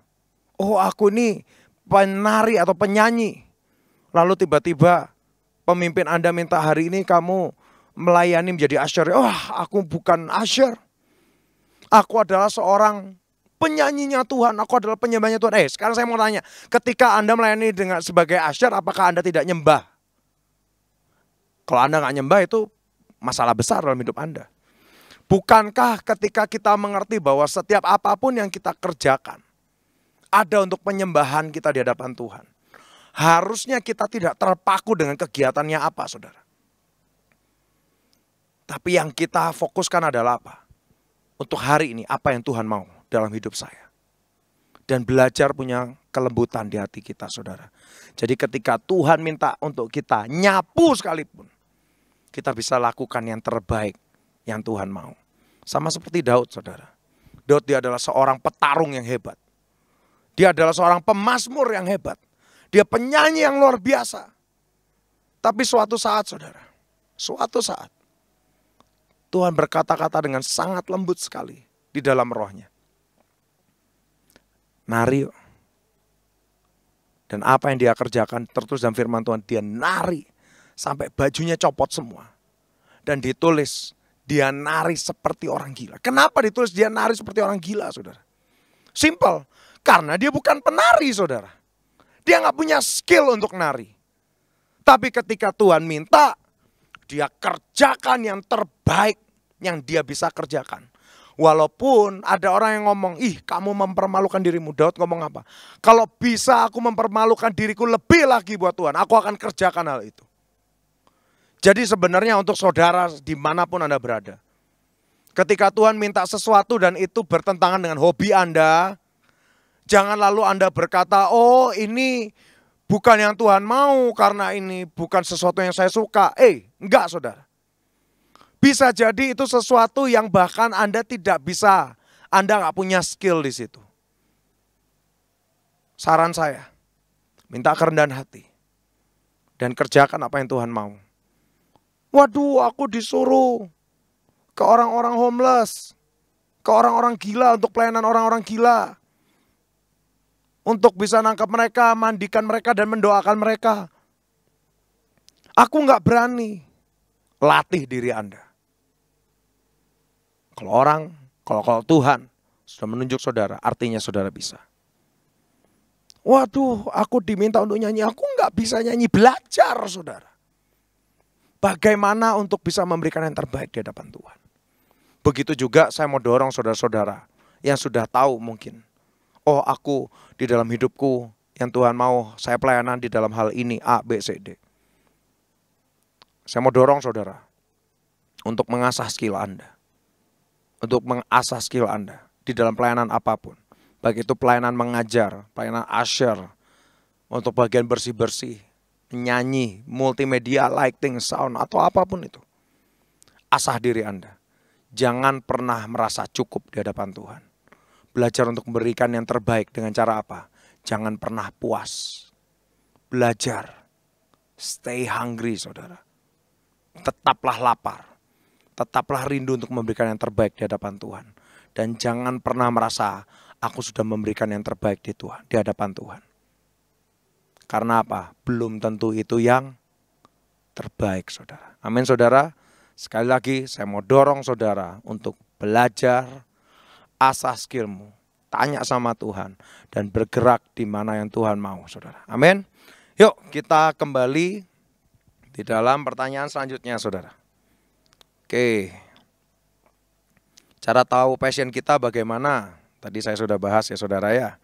oh aku ini penari atau penyanyi. Lalu tiba-tiba pemimpin Anda minta hari ini kamu melayani menjadi asyar. Wah, oh, aku bukan asyar. Aku adalah seorang penyanyinya Tuhan. Aku adalah penyembahnya Tuhan. Eh, sekarang saya mau tanya. Ketika Anda melayani dengan sebagai asyar, apakah Anda tidak nyembah? Kalau Anda nggak nyembah itu masalah besar dalam hidup Anda. Bukankah ketika kita mengerti bahwa setiap apapun yang kita kerjakan, ada untuk penyembahan kita di hadapan Tuhan harusnya kita tidak terpaku dengan kegiatannya apa saudara. Tapi yang kita fokuskan adalah apa? Untuk hari ini apa yang Tuhan mau dalam hidup saya. Dan belajar punya kelembutan di hati kita saudara. Jadi ketika Tuhan minta untuk kita nyapu sekalipun. Kita bisa lakukan yang terbaik yang Tuhan mau. Sama seperti Daud saudara. Daud dia adalah seorang petarung yang hebat. Dia adalah seorang pemazmur yang hebat. Dia penyanyi yang luar biasa. Tapi suatu saat saudara, suatu saat Tuhan berkata-kata dengan sangat lembut sekali di dalam rohnya. Nari yuk. Dan apa yang dia kerjakan tertulis dalam firman Tuhan. Dia nari sampai bajunya copot semua. Dan ditulis dia nari seperti orang gila. Kenapa ditulis dia nari seperti orang gila saudara? Simple. Karena dia bukan penari saudara. Dia nggak punya skill untuk nari. Tapi ketika Tuhan minta, dia kerjakan yang terbaik yang dia bisa kerjakan. Walaupun ada orang yang ngomong, ih kamu mempermalukan dirimu. Daud ngomong apa? Kalau bisa aku mempermalukan diriku lebih lagi buat Tuhan, aku akan kerjakan hal itu. Jadi sebenarnya untuk saudara dimanapun Anda berada. Ketika Tuhan minta sesuatu dan itu bertentangan dengan hobi Anda, Jangan lalu Anda berkata, oh ini bukan yang Tuhan mau karena ini bukan sesuatu yang saya suka. Eh, enggak saudara. Bisa jadi itu sesuatu yang bahkan Anda tidak bisa. Anda nggak punya skill di situ. Saran saya, minta kerendahan hati. Dan kerjakan apa yang Tuhan mau. Waduh, aku disuruh ke orang-orang homeless, ke orang-orang gila untuk pelayanan orang-orang gila untuk bisa nangkap mereka, mandikan mereka dan mendoakan mereka. Aku nggak berani. Latih diri Anda. Kalau orang, kalau kalau Tuhan sudah menunjuk saudara, artinya saudara bisa. Waduh, aku diminta untuk nyanyi, aku nggak bisa nyanyi. Belajar, saudara. Bagaimana untuk bisa memberikan yang terbaik di hadapan Tuhan. Begitu juga saya mau dorong saudara-saudara yang sudah tahu mungkin oh aku di dalam hidupku yang Tuhan mau saya pelayanan di dalam hal ini A, B, C, D. Saya mau dorong saudara untuk mengasah skill Anda. Untuk mengasah skill Anda di dalam pelayanan apapun. Baik itu pelayanan mengajar, pelayanan asher, untuk bagian bersih-bersih, nyanyi, multimedia, lighting, sound, atau apapun itu. Asah diri Anda. Jangan pernah merasa cukup di hadapan Tuhan. Belajar untuk memberikan yang terbaik dengan cara apa? Jangan pernah puas. Belajar. Stay hungry, saudara. Tetaplah lapar. Tetaplah rindu untuk memberikan yang terbaik di hadapan Tuhan. Dan jangan pernah merasa aku sudah memberikan yang terbaik di Tuhan, di hadapan Tuhan. Karena apa? Belum tentu itu yang terbaik, saudara. Amin, saudara. Sekali lagi, saya mau dorong saudara untuk belajar, asah skillmu, tanya sama Tuhan dan bergerak di mana yang Tuhan mau, Saudara. Amin. Yuk, kita kembali di dalam pertanyaan selanjutnya, Saudara. Oke. Cara tahu passion kita bagaimana? Tadi saya sudah bahas ya, Saudara ya.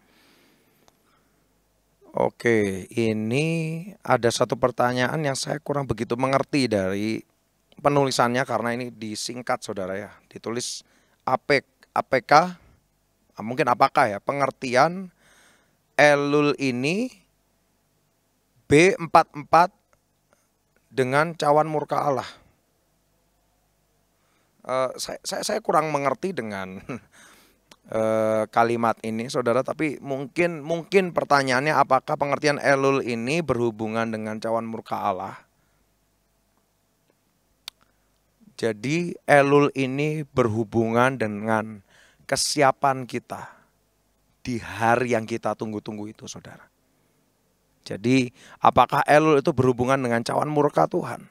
Oke, ini ada satu pertanyaan yang saya kurang begitu mengerti dari penulisannya karena ini disingkat saudara ya, ditulis APEK APK ah, mungkin apakah ya pengertian Elul ini B44 dengan cawan murka Allah. Uh, saya, saya, saya kurang mengerti dengan uh, kalimat ini, saudara. Tapi mungkin mungkin pertanyaannya apakah pengertian Elul ini berhubungan dengan cawan murka Allah? Jadi Elul ini berhubungan dengan kesiapan kita di hari yang kita tunggu-tunggu itu saudara. Jadi apakah Elul itu berhubungan dengan cawan murka Tuhan?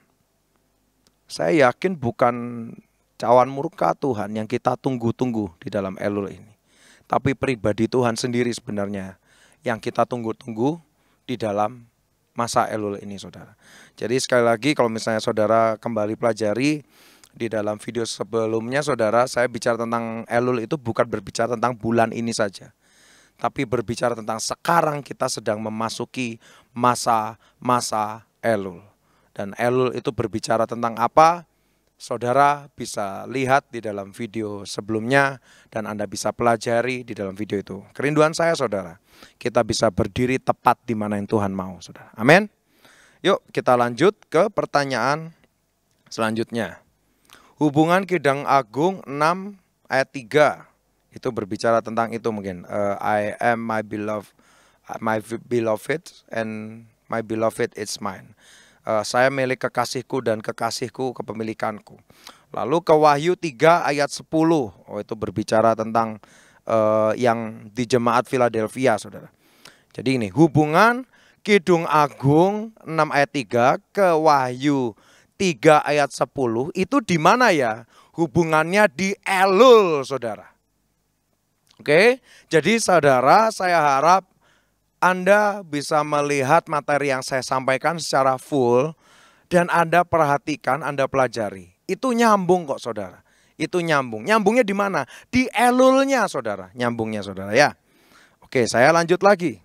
Saya yakin bukan cawan murka Tuhan yang kita tunggu-tunggu di dalam Elul ini. Tapi pribadi Tuhan sendiri sebenarnya yang kita tunggu-tunggu di dalam masa Elul ini saudara. Jadi sekali lagi kalau misalnya saudara kembali pelajari di dalam video sebelumnya saudara saya bicara tentang Elul itu bukan berbicara tentang bulan ini saja. Tapi berbicara tentang sekarang kita sedang memasuki masa-masa Elul. Dan Elul itu berbicara tentang apa? Saudara bisa lihat di dalam video sebelumnya dan Anda bisa pelajari di dalam video itu. Kerinduan saya saudara, kita bisa berdiri tepat di mana yang Tuhan mau saudara. Amin. Yuk kita lanjut ke pertanyaan selanjutnya. Hubungan Kidang Agung 6 ayat 3 itu berbicara tentang itu mungkin uh, I am my beloved my beloved and my beloved is mine. Uh, saya milik kekasihku dan kekasihku kepemilikanku. Lalu ke Wahyu 3 ayat 10. Oh itu berbicara tentang uh, yang di jemaat Philadelphia, Saudara. Jadi ini hubungan Kidung Agung 6 ayat 3 ke Wahyu 3 ayat 10 itu di mana ya? Hubungannya di Elul, Saudara. Oke, jadi saudara saya harap Anda bisa melihat materi yang saya sampaikan secara full dan Anda perhatikan, Anda pelajari. Itu nyambung kok saudara, itu nyambung. Nyambungnya di mana? Di elulnya saudara, nyambungnya saudara ya. Oke, saya lanjut lagi.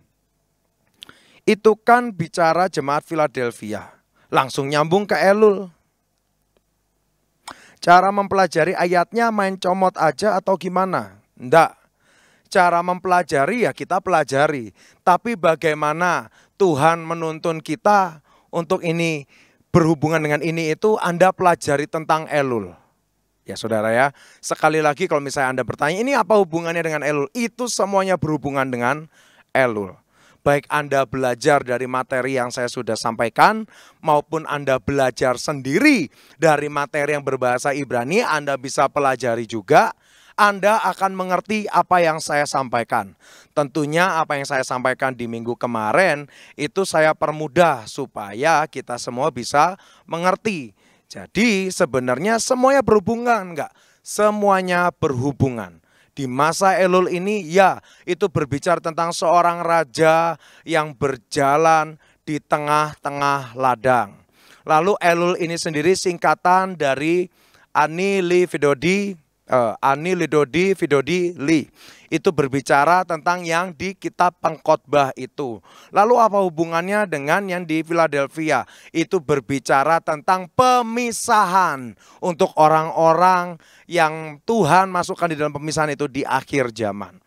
Itu kan bicara jemaat Philadelphia. Langsung nyambung ke Elul. Cara mempelajari ayatnya main comot aja atau gimana? Enggak. Cara mempelajari ya kita pelajari. Tapi bagaimana Tuhan menuntun kita untuk ini berhubungan dengan ini itu Anda pelajari tentang Elul. Ya saudara ya, sekali lagi kalau misalnya Anda bertanya ini apa hubungannya dengan Elul? Itu semuanya berhubungan dengan Elul baik Anda belajar dari materi yang saya sudah sampaikan maupun Anda belajar sendiri dari materi yang berbahasa Ibrani, Anda bisa pelajari juga. Anda akan mengerti apa yang saya sampaikan. Tentunya apa yang saya sampaikan di minggu kemarin itu saya permudah supaya kita semua bisa mengerti. Jadi sebenarnya semuanya berhubungan enggak? Semuanya berhubungan di masa Elul ini ya itu berbicara tentang seorang raja yang berjalan di tengah-tengah ladang. Lalu Elul ini sendiri singkatan dari Anili Li Vidodi, uh, Ani Lidodi eh, Vidodi Li itu berbicara tentang yang di kitab pengkhotbah itu. Lalu apa hubungannya dengan yang di Philadelphia? Itu berbicara tentang pemisahan untuk orang-orang yang Tuhan masukkan di dalam pemisahan itu di akhir zaman.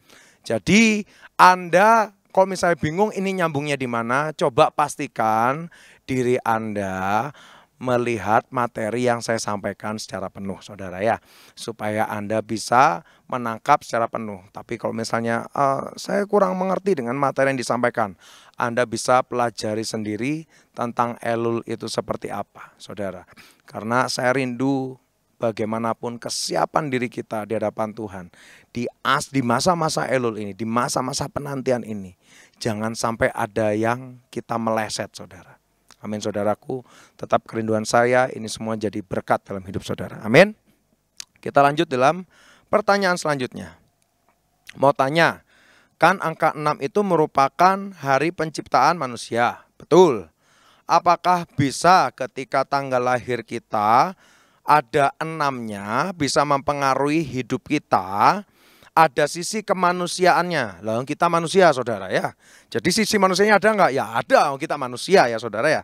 Jadi Anda kalau misalnya bingung ini nyambungnya di mana, coba pastikan diri Anda melihat materi yang saya sampaikan secara penuh saudara ya supaya Anda bisa menangkap secara penuh tapi kalau misalnya uh, saya kurang mengerti dengan materi yang disampaikan Anda bisa pelajari sendiri tentang Elul itu seperti apa saudara karena saya rindu bagaimanapun kesiapan diri kita di hadapan Tuhan di as di masa-masa Elul ini, di masa-masa penantian ini, jangan sampai ada yang kita meleset, saudara. Amin saudaraku. Tetap kerinduan saya ini semua jadi berkat dalam hidup saudara. Amin. Kita lanjut dalam pertanyaan selanjutnya. Mau tanya, kan angka 6 itu merupakan hari penciptaan manusia. Betul. Apakah bisa ketika tanggal lahir kita ada enamnya bisa mempengaruhi hidup kita ada sisi kemanusiaannya. loh kita manusia saudara ya. Jadi sisi manusianya ada nggak? Ya ada, kita manusia ya saudara ya.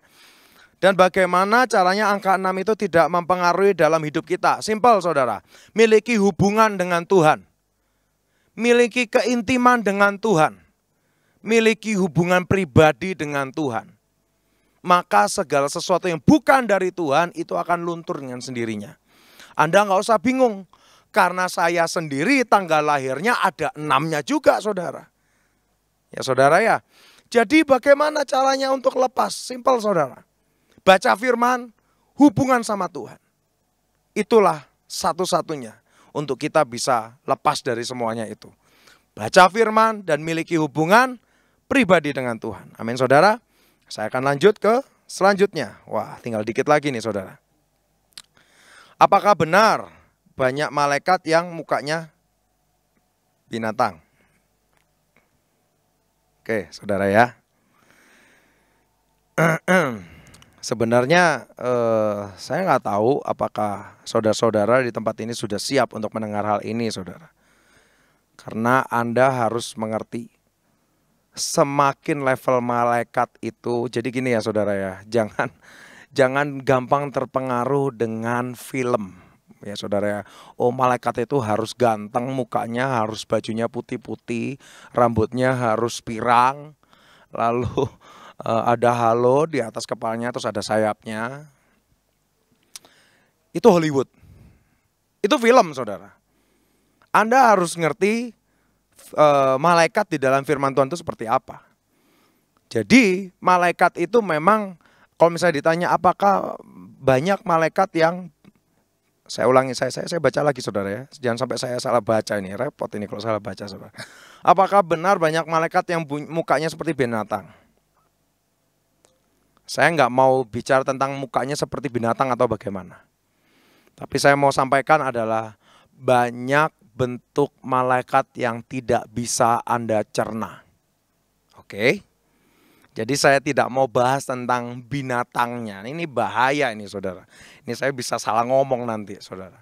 Dan bagaimana caranya angka 6 itu tidak mempengaruhi dalam hidup kita. Simpel saudara, miliki hubungan dengan Tuhan. Miliki keintiman dengan Tuhan. Miliki hubungan pribadi dengan Tuhan. Maka segala sesuatu yang bukan dari Tuhan itu akan luntur dengan sendirinya. Anda nggak usah bingung, karena saya sendiri tanggal lahirnya ada enamnya juga saudara. Ya saudara ya. Jadi bagaimana caranya untuk lepas? Simpel saudara. Baca firman, hubungan sama Tuhan. Itulah satu-satunya untuk kita bisa lepas dari semuanya itu. Baca firman dan miliki hubungan pribadi dengan Tuhan. Amin saudara. Saya akan lanjut ke selanjutnya. Wah tinggal dikit lagi nih saudara. Apakah benar banyak malaikat yang mukanya binatang. Oke, saudara ya. Sebenarnya eh, saya nggak tahu apakah saudara-saudara di tempat ini sudah siap untuk mendengar hal ini, saudara. Karena Anda harus mengerti semakin level malaikat itu. Jadi gini ya, saudara ya, jangan jangan gampang terpengaruh dengan film ya saudara ya. Oh malaikat itu harus ganteng mukanya, harus bajunya putih-putih, rambutnya harus pirang, lalu uh, ada halo di atas kepalanya terus ada sayapnya. Itu Hollywood. Itu film saudara. Anda harus ngerti uh, malaikat di dalam firman Tuhan itu seperti apa. Jadi malaikat itu memang kalau misalnya ditanya apakah banyak malaikat yang saya ulangi saya, saya saya baca lagi saudara ya. Jangan sampai saya salah baca ini. Repot ini kalau salah baca saudara. Apakah benar banyak malaikat yang mukanya seperti binatang? Saya nggak mau bicara tentang mukanya seperti binatang atau bagaimana. Tapi saya mau sampaikan adalah banyak bentuk malaikat yang tidak bisa Anda cerna. Oke. Okay? Jadi saya tidak mau bahas tentang binatangnya. Ini bahaya ini saudara. Ini saya bisa salah ngomong nanti saudara.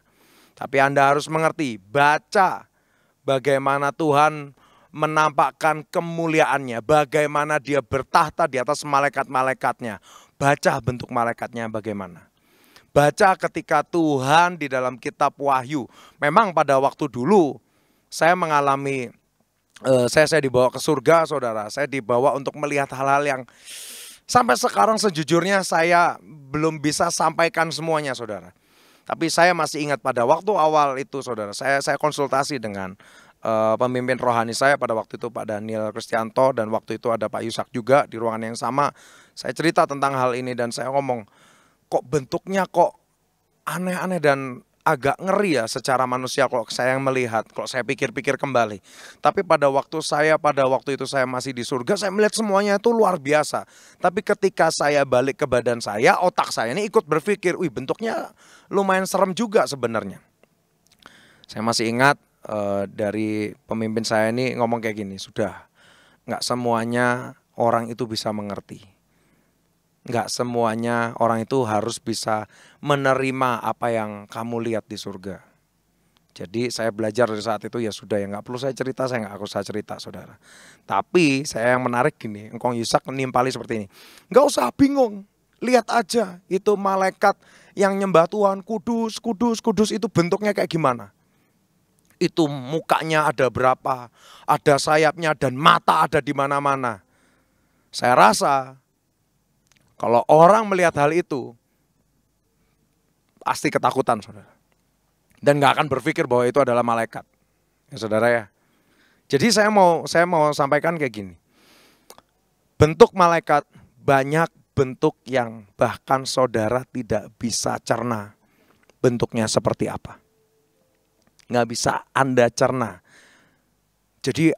Tapi Anda harus mengerti, baca bagaimana Tuhan menampakkan kemuliaannya, bagaimana dia bertahta di atas malaikat-malaikatnya. Baca bentuk malaikatnya bagaimana. Baca ketika Tuhan di dalam kitab Wahyu. Memang pada waktu dulu saya mengalami Eh, saya saya dibawa ke surga saudara saya dibawa untuk melihat hal-hal yang sampai sekarang sejujurnya saya belum bisa sampaikan semuanya saudara tapi saya masih ingat pada waktu awal itu saudara saya saya konsultasi dengan uh, pemimpin rohani saya pada waktu itu Pak Daniel Kristianto dan waktu itu ada Pak Yusak juga di ruangan yang sama saya cerita tentang hal ini dan saya ngomong kok bentuknya kok aneh-aneh dan agak ngeri ya secara manusia kalau saya melihat, kalau saya pikir-pikir kembali. Tapi pada waktu saya, pada waktu itu saya masih di surga, saya melihat semuanya itu luar biasa. Tapi ketika saya balik ke badan saya, otak saya ini ikut berpikir, wih bentuknya lumayan serem juga sebenarnya. Saya masih ingat uh, dari pemimpin saya ini ngomong kayak gini, sudah nggak semuanya orang itu bisa mengerti nggak semuanya orang itu harus bisa menerima apa yang kamu lihat di surga. Jadi saya belajar dari saat itu ya sudah ya nggak perlu saya cerita, saya nggak aku saya cerita saudara. Tapi saya yang menarik gini, engkong Yusak menimpali seperti ini. Nggak usah bingung, lihat aja itu malaikat yang nyembah Tuhan kudus, kudus, kudus itu bentuknya kayak gimana. Itu mukanya ada berapa, ada sayapnya dan mata ada di mana-mana. Saya rasa kalau orang melihat hal itu, pasti ketakutan saudara. Dan nggak akan berpikir bahwa itu adalah malaikat. Ya saudara ya. Jadi saya mau saya mau sampaikan kayak gini. Bentuk malaikat banyak bentuk yang bahkan saudara tidak bisa cerna bentuknya seperti apa. Nggak bisa Anda cerna. Jadi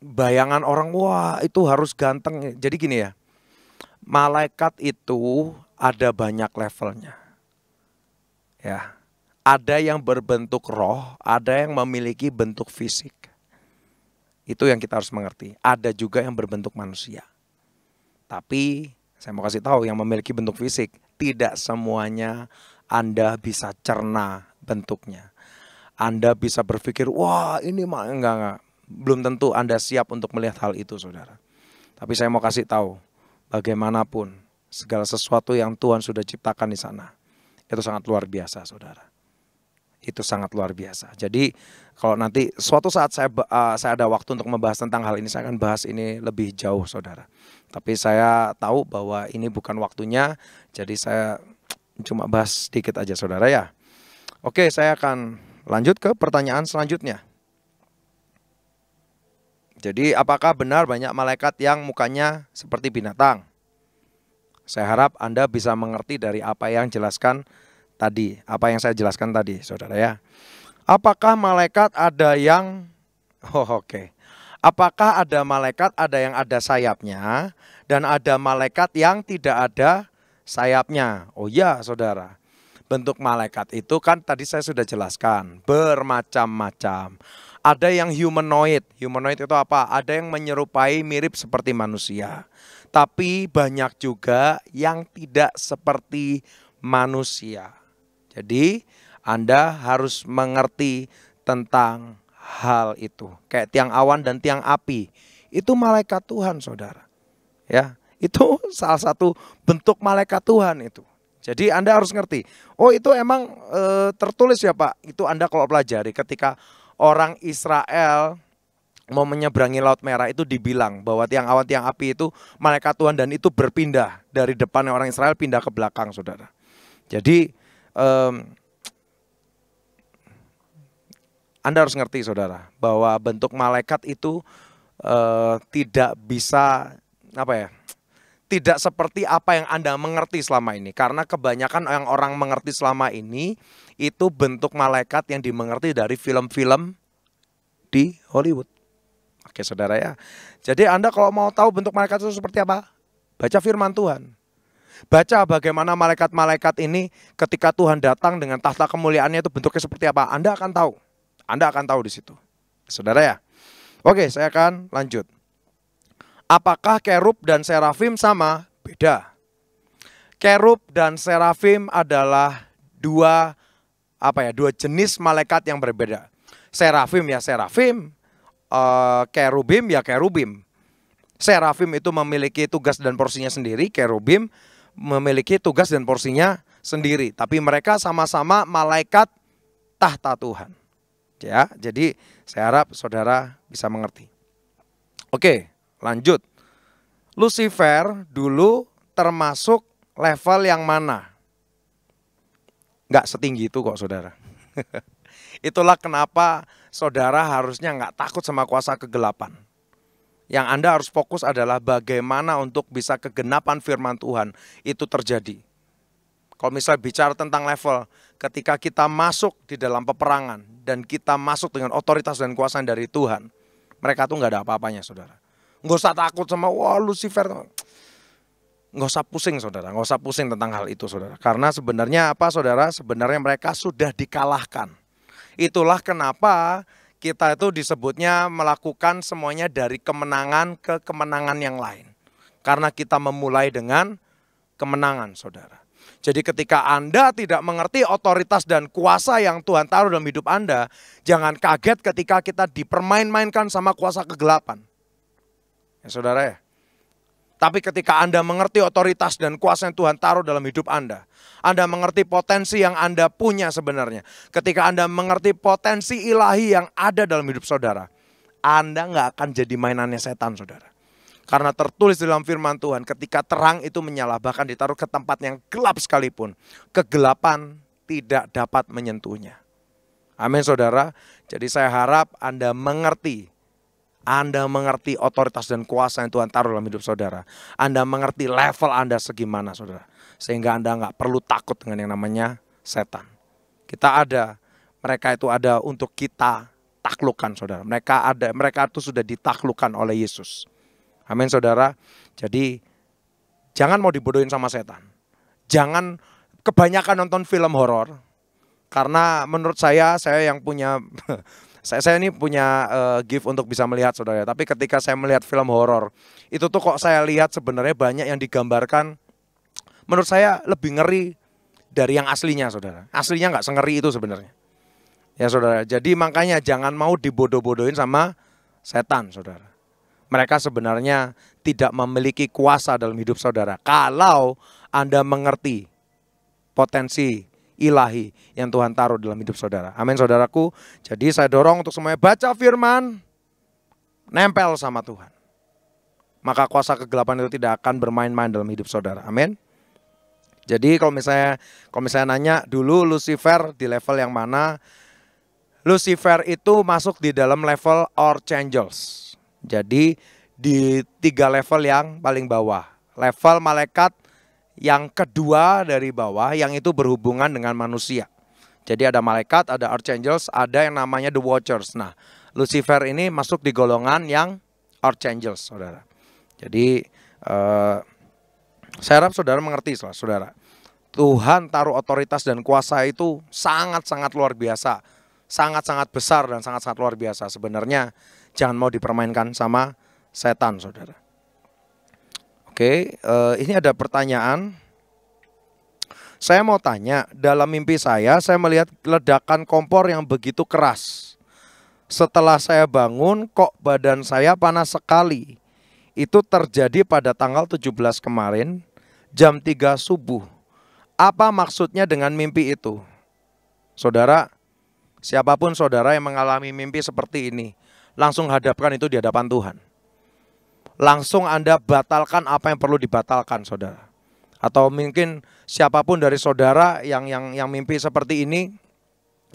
bayangan orang, wah itu harus ganteng. Jadi gini ya, malaikat itu ada banyak levelnya. Ya. Ada yang berbentuk roh, ada yang memiliki bentuk fisik. Itu yang kita harus mengerti. Ada juga yang berbentuk manusia. Tapi saya mau kasih tahu yang memiliki bentuk fisik, tidak semuanya Anda bisa cerna bentuknya. Anda bisa berpikir, wah ini mah enggak, enggak. Belum tentu Anda siap untuk melihat hal itu saudara. Tapi saya mau kasih tahu, bagaimanapun segala sesuatu yang Tuhan sudah ciptakan di sana itu sangat luar biasa saudara itu sangat luar biasa jadi kalau nanti suatu saat saya uh, saya ada waktu untuk membahas tentang hal ini saya akan bahas ini lebih jauh saudara tapi saya tahu bahwa ini bukan waktunya jadi saya cuma bahas sedikit aja saudara ya oke saya akan lanjut ke pertanyaan selanjutnya jadi apakah benar banyak malaikat yang mukanya seperti binatang? Saya harap Anda bisa mengerti dari apa yang jelaskan tadi, apa yang saya jelaskan tadi, Saudara ya. Apakah malaikat ada yang Oh, oke. Okay. Apakah ada malaikat ada yang ada sayapnya dan ada malaikat yang tidak ada sayapnya? Oh ya, Saudara. Bentuk malaikat itu kan tadi saya sudah jelaskan, bermacam-macam. Ada yang humanoid. Humanoid itu apa? Ada yang menyerupai mirip seperti manusia. Tapi banyak juga yang tidak seperti manusia. Jadi Anda harus mengerti tentang hal itu. Kayak tiang awan dan tiang api. Itu malaikat Tuhan, Saudara. Ya, itu salah satu bentuk malaikat Tuhan itu. Jadi Anda harus ngerti. Oh, itu emang e, tertulis ya, Pak. Itu Anda kalau pelajari ketika orang Israel mau menyeberangi laut merah itu dibilang bahwa tiang-awan tiang api itu malaikat Tuhan dan itu berpindah dari depan orang Israel pindah ke belakang saudara. Jadi um, Anda harus ngerti saudara bahwa bentuk malaikat itu uh, tidak bisa apa ya tidak seperti apa yang Anda mengerti selama ini karena kebanyakan yang orang mengerti selama ini itu bentuk malaikat yang dimengerti dari film-film di Hollywood. Oke saudara ya. Jadi Anda kalau mau tahu bentuk malaikat itu seperti apa? Baca firman Tuhan. Baca bagaimana malaikat-malaikat ini ketika Tuhan datang dengan tahta kemuliaannya itu bentuknya seperti apa. Anda akan tahu. Anda akan tahu di situ. Saudara ya. Oke, saya akan lanjut. Apakah kerub dan serafim sama? Beda. Kerub dan serafim adalah dua apa ya dua jenis malaikat yang berbeda. Serafim ya serafim, uh, eh, kerubim ya kerubim. Serafim itu memiliki tugas dan porsinya sendiri, kerubim memiliki tugas dan porsinya sendiri, tapi mereka sama-sama malaikat tahta Tuhan. Ya, jadi saya harap saudara bisa mengerti. Oke, lanjut. Lucifer dulu termasuk level yang mana? nggak setinggi itu kok saudara. Itulah kenapa saudara harusnya nggak takut sama kuasa kegelapan. Yang Anda harus fokus adalah bagaimana untuk bisa kegenapan firman Tuhan itu terjadi. Kalau misalnya bicara tentang level, ketika kita masuk di dalam peperangan dan kita masuk dengan otoritas dan kuasa dari Tuhan, mereka tuh nggak ada apa-apanya, saudara. Nggak usah takut sama, wah Lucifer, nggak usah pusing saudara, nggak usah pusing tentang hal itu saudara. Karena sebenarnya apa saudara? Sebenarnya mereka sudah dikalahkan. Itulah kenapa kita itu disebutnya melakukan semuanya dari kemenangan ke kemenangan yang lain. Karena kita memulai dengan kemenangan saudara. Jadi ketika Anda tidak mengerti otoritas dan kuasa yang Tuhan taruh dalam hidup Anda, jangan kaget ketika kita dipermain-mainkan sama kuasa kegelapan. Ya saudara ya, tapi ketika Anda mengerti otoritas dan kuasa yang Tuhan taruh dalam hidup Anda, Anda mengerti potensi yang Anda punya sebenarnya. Ketika Anda mengerti potensi ilahi yang ada dalam hidup saudara, Anda nggak akan jadi mainannya setan, saudara. Karena tertulis dalam firman Tuhan, ketika terang itu menyala, bahkan ditaruh ke tempat yang gelap sekalipun, kegelapan tidak dapat menyentuhnya. Amin, saudara. Jadi, saya harap Anda mengerti anda mengerti otoritas dan kuasa yang Tuhan taruh dalam hidup saudara. Anda mengerti level Anda segimana saudara. Sehingga Anda nggak perlu takut dengan yang namanya setan. Kita ada, mereka itu ada untuk kita taklukan saudara. Mereka ada, mereka itu sudah ditaklukan oleh Yesus. Amin saudara. Jadi jangan mau dibodohin sama setan. Jangan kebanyakan nonton film horor. Karena menurut saya, saya yang punya saya, saya ini punya uh, gift untuk bisa melihat saudara. Tapi ketika saya melihat film horor, itu tuh kok saya lihat sebenarnya banyak yang digambarkan menurut saya lebih ngeri dari yang aslinya saudara. Aslinya nggak sengeri itu sebenarnya. Ya saudara, jadi makanya jangan mau dibodoh-bodohin sama setan saudara. Mereka sebenarnya tidak memiliki kuasa dalam hidup saudara. Kalau Anda mengerti potensi ilahi yang Tuhan taruh dalam hidup saudara. Amin saudaraku. Jadi saya dorong untuk semuanya baca firman, nempel sama Tuhan. Maka kuasa kegelapan itu tidak akan bermain-main dalam hidup saudara. Amin. Jadi kalau misalnya kalau misalnya nanya dulu Lucifer di level yang mana? Lucifer itu masuk di dalam level Archangels. Jadi di tiga level yang paling bawah. Level malaikat yang kedua dari bawah yang itu berhubungan dengan manusia. Jadi ada malaikat, ada archangels, ada yang namanya the watchers. Nah, Lucifer ini masuk di golongan yang archangels, Saudara. Jadi eh, saya harap Saudara mengerti, Saudara. Tuhan taruh otoritas dan kuasa itu sangat-sangat luar biasa. Sangat-sangat besar dan sangat-sangat luar biasa. Sebenarnya jangan mau dipermainkan sama setan, Saudara. Oke, uh, ini ada pertanyaan. Saya mau tanya, dalam mimpi saya, saya melihat ledakan kompor yang begitu keras. Setelah saya bangun, kok badan saya panas sekali. Itu terjadi pada tanggal 17 kemarin, jam 3 subuh. Apa maksudnya dengan mimpi itu? Saudara, siapapun saudara yang mengalami mimpi seperti ini, langsung hadapkan itu di hadapan Tuhan langsung Anda batalkan apa yang perlu dibatalkan, saudara. Atau mungkin siapapun dari saudara yang yang yang mimpi seperti ini,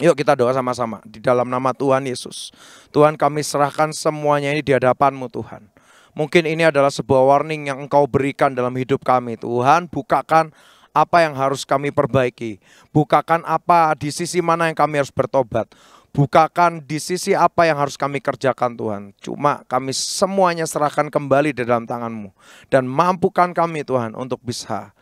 yuk kita doa sama-sama di dalam nama Tuhan Yesus. Tuhan kami serahkan semuanya ini di hadapanmu Tuhan. Mungkin ini adalah sebuah warning yang Engkau berikan dalam hidup kami Tuhan. Bukakan apa yang harus kami perbaiki. Bukakan apa di sisi mana yang kami harus bertobat. Bukakan di sisi apa yang harus kami kerjakan Tuhan. Cuma kami semuanya serahkan kembali di dalam tanganmu. Dan mampukan kami Tuhan untuk bisa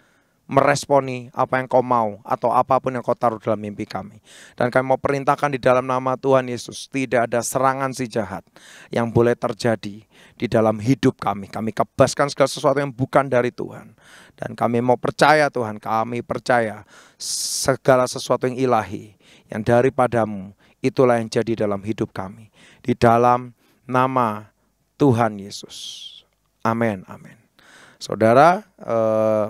meresponi apa yang kau mau atau apapun yang kau taruh dalam mimpi kami. Dan kami mau perintahkan di dalam nama Tuhan Yesus, tidak ada serangan si jahat yang boleh terjadi di dalam hidup kami. Kami kebaskan segala sesuatu yang bukan dari Tuhan. Dan kami mau percaya Tuhan, kami percaya segala sesuatu yang ilahi yang daripadamu itulah yang jadi dalam hidup kami. Di dalam nama Tuhan Yesus. Amin, amin. Saudara, eh,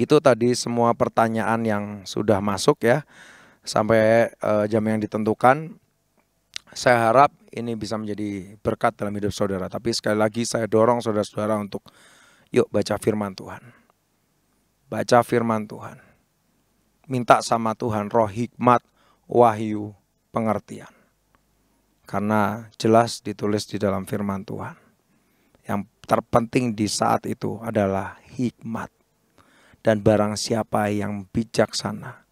itu tadi semua pertanyaan yang sudah masuk ya. Sampai eh, jam yang ditentukan. Saya harap ini bisa menjadi berkat dalam hidup saudara. Tapi sekali lagi saya dorong saudara-saudara untuk yuk baca firman Tuhan. Baca firman Tuhan. Minta sama Tuhan roh hikmat, wahyu, pengertian. Karena jelas ditulis di dalam firman Tuhan. Yang terpenting di saat itu adalah hikmat. Dan barang siapa yang bijaksana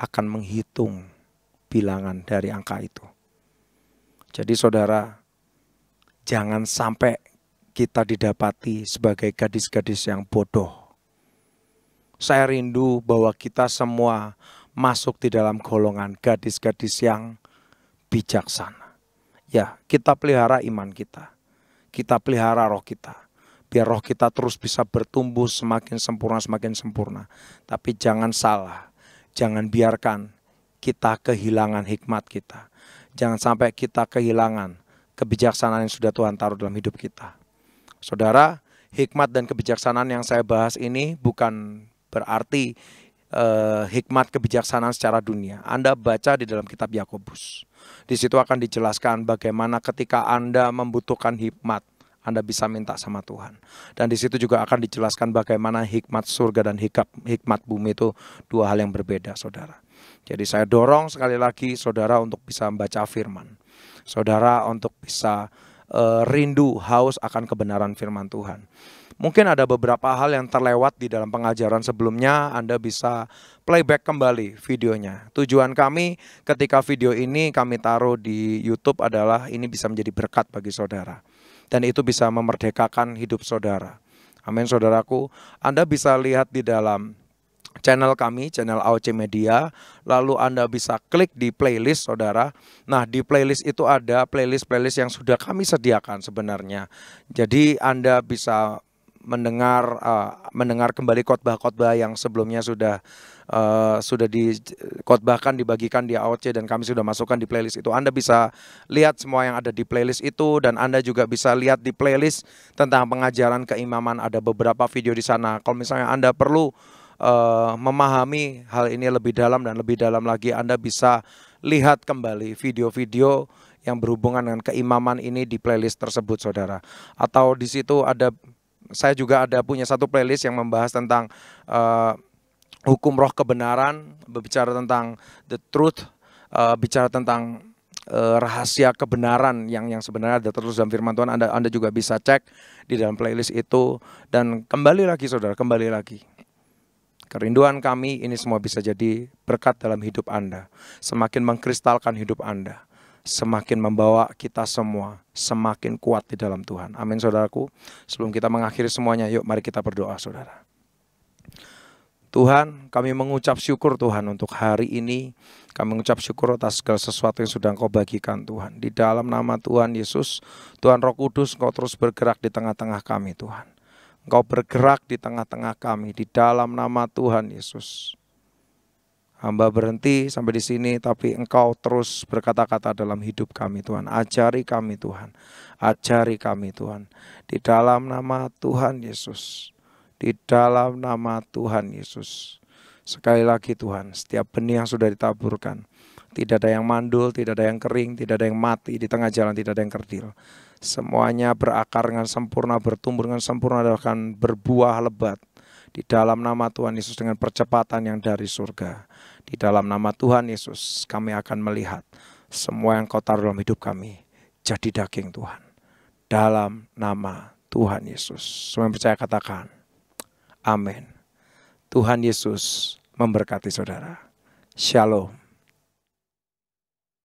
akan menghitung bilangan dari angka itu. Jadi saudara, jangan sampai kita didapati sebagai gadis-gadis yang bodoh. Saya rindu bahwa kita semua masuk di dalam golongan gadis-gadis yang bijaksana. Ya, kita pelihara iman kita. Kita pelihara roh kita. Biar roh kita terus bisa bertumbuh semakin sempurna, semakin sempurna. Tapi jangan salah. Jangan biarkan kita kehilangan hikmat kita. Jangan sampai kita kehilangan kebijaksanaan yang sudah Tuhan taruh dalam hidup kita. Saudara, hikmat dan kebijaksanaan yang saya bahas ini bukan berarti eh, hikmat kebijaksanaan secara dunia. Anda baca di dalam kitab Yakobus. Di situ akan dijelaskan bagaimana ketika Anda membutuhkan hikmat, anda bisa minta sama Tuhan. Dan di situ juga akan dijelaskan bagaimana hikmat surga dan hikmat, hikmat bumi itu dua hal yang berbeda, saudara. Jadi saya dorong sekali lagi saudara untuk bisa membaca firman. Saudara untuk bisa uh, rindu haus akan kebenaran firman Tuhan mungkin ada beberapa hal yang terlewat di dalam pengajaran sebelumnya, Anda bisa playback kembali videonya. Tujuan kami ketika video ini kami taruh di YouTube adalah ini bisa menjadi berkat bagi saudara. Dan itu bisa memerdekakan hidup saudara. Amin saudaraku. Anda bisa lihat di dalam channel kami, channel AOC Media. Lalu Anda bisa klik di playlist, saudara. Nah, di playlist itu ada playlist-playlist yang sudah kami sediakan sebenarnya. Jadi Anda bisa mendengar uh, mendengar kembali khotbah-khotbah yang sebelumnya sudah uh, sudah dikhotbahkan dibagikan di AOC dan kami sudah masukkan di playlist itu. Anda bisa lihat semua yang ada di playlist itu dan Anda juga bisa lihat di playlist tentang pengajaran keimaman ada beberapa video di sana. Kalau misalnya Anda perlu uh, memahami hal ini lebih dalam dan lebih dalam lagi Anda bisa lihat kembali video-video yang berhubungan dengan keimaman ini di playlist tersebut saudara atau di situ ada saya juga ada punya satu playlist yang membahas tentang uh, hukum roh kebenaran, berbicara tentang the truth, uh, bicara tentang uh, rahasia kebenaran yang yang sebenarnya ada terus dalam firman Tuhan. Anda Anda juga bisa cek di dalam playlist itu dan kembali lagi Saudara, kembali lagi. Kerinduan kami ini semua bisa jadi berkat dalam hidup Anda, semakin mengkristalkan hidup Anda semakin membawa kita semua semakin kuat di dalam Tuhan. Amin saudaraku. Sebelum kita mengakhiri semuanya, yuk mari kita berdoa saudara. Tuhan, kami mengucap syukur Tuhan untuk hari ini. Kami mengucap syukur atas segala sesuatu yang sudah Engkau bagikan Tuhan. Di dalam nama Tuhan Yesus, Tuhan Roh Kudus, Engkau terus bergerak di tengah-tengah kami Tuhan. Engkau bergerak di tengah-tengah kami di dalam nama Tuhan Yesus. Hamba berhenti sampai di sini, tapi Engkau terus berkata-kata dalam hidup kami, Tuhan. Ajari kami, Tuhan. Ajari kami, Tuhan. Di dalam nama Tuhan Yesus. Di dalam nama Tuhan Yesus. Sekali lagi Tuhan, setiap benih yang sudah ditaburkan, tidak ada yang mandul, tidak ada yang kering, tidak ada yang mati di tengah jalan, tidak ada yang kerdil. Semuanya berakar dengan sempurna, bertumbuh dengan sempurna, dan akan berbuah lebat di dalam nama Tuhan Yesus dengan percepatan yang dari surga. Di dalam nama Tuhan Yesus kami akan melihat semua yang kotor dalam hidup kami jadi daging Tuhan. Dalam nama Tuhan Yesus. Semua yang percaya katakan. Amin. Tuhan Yesus memberkati saudara. Shalom.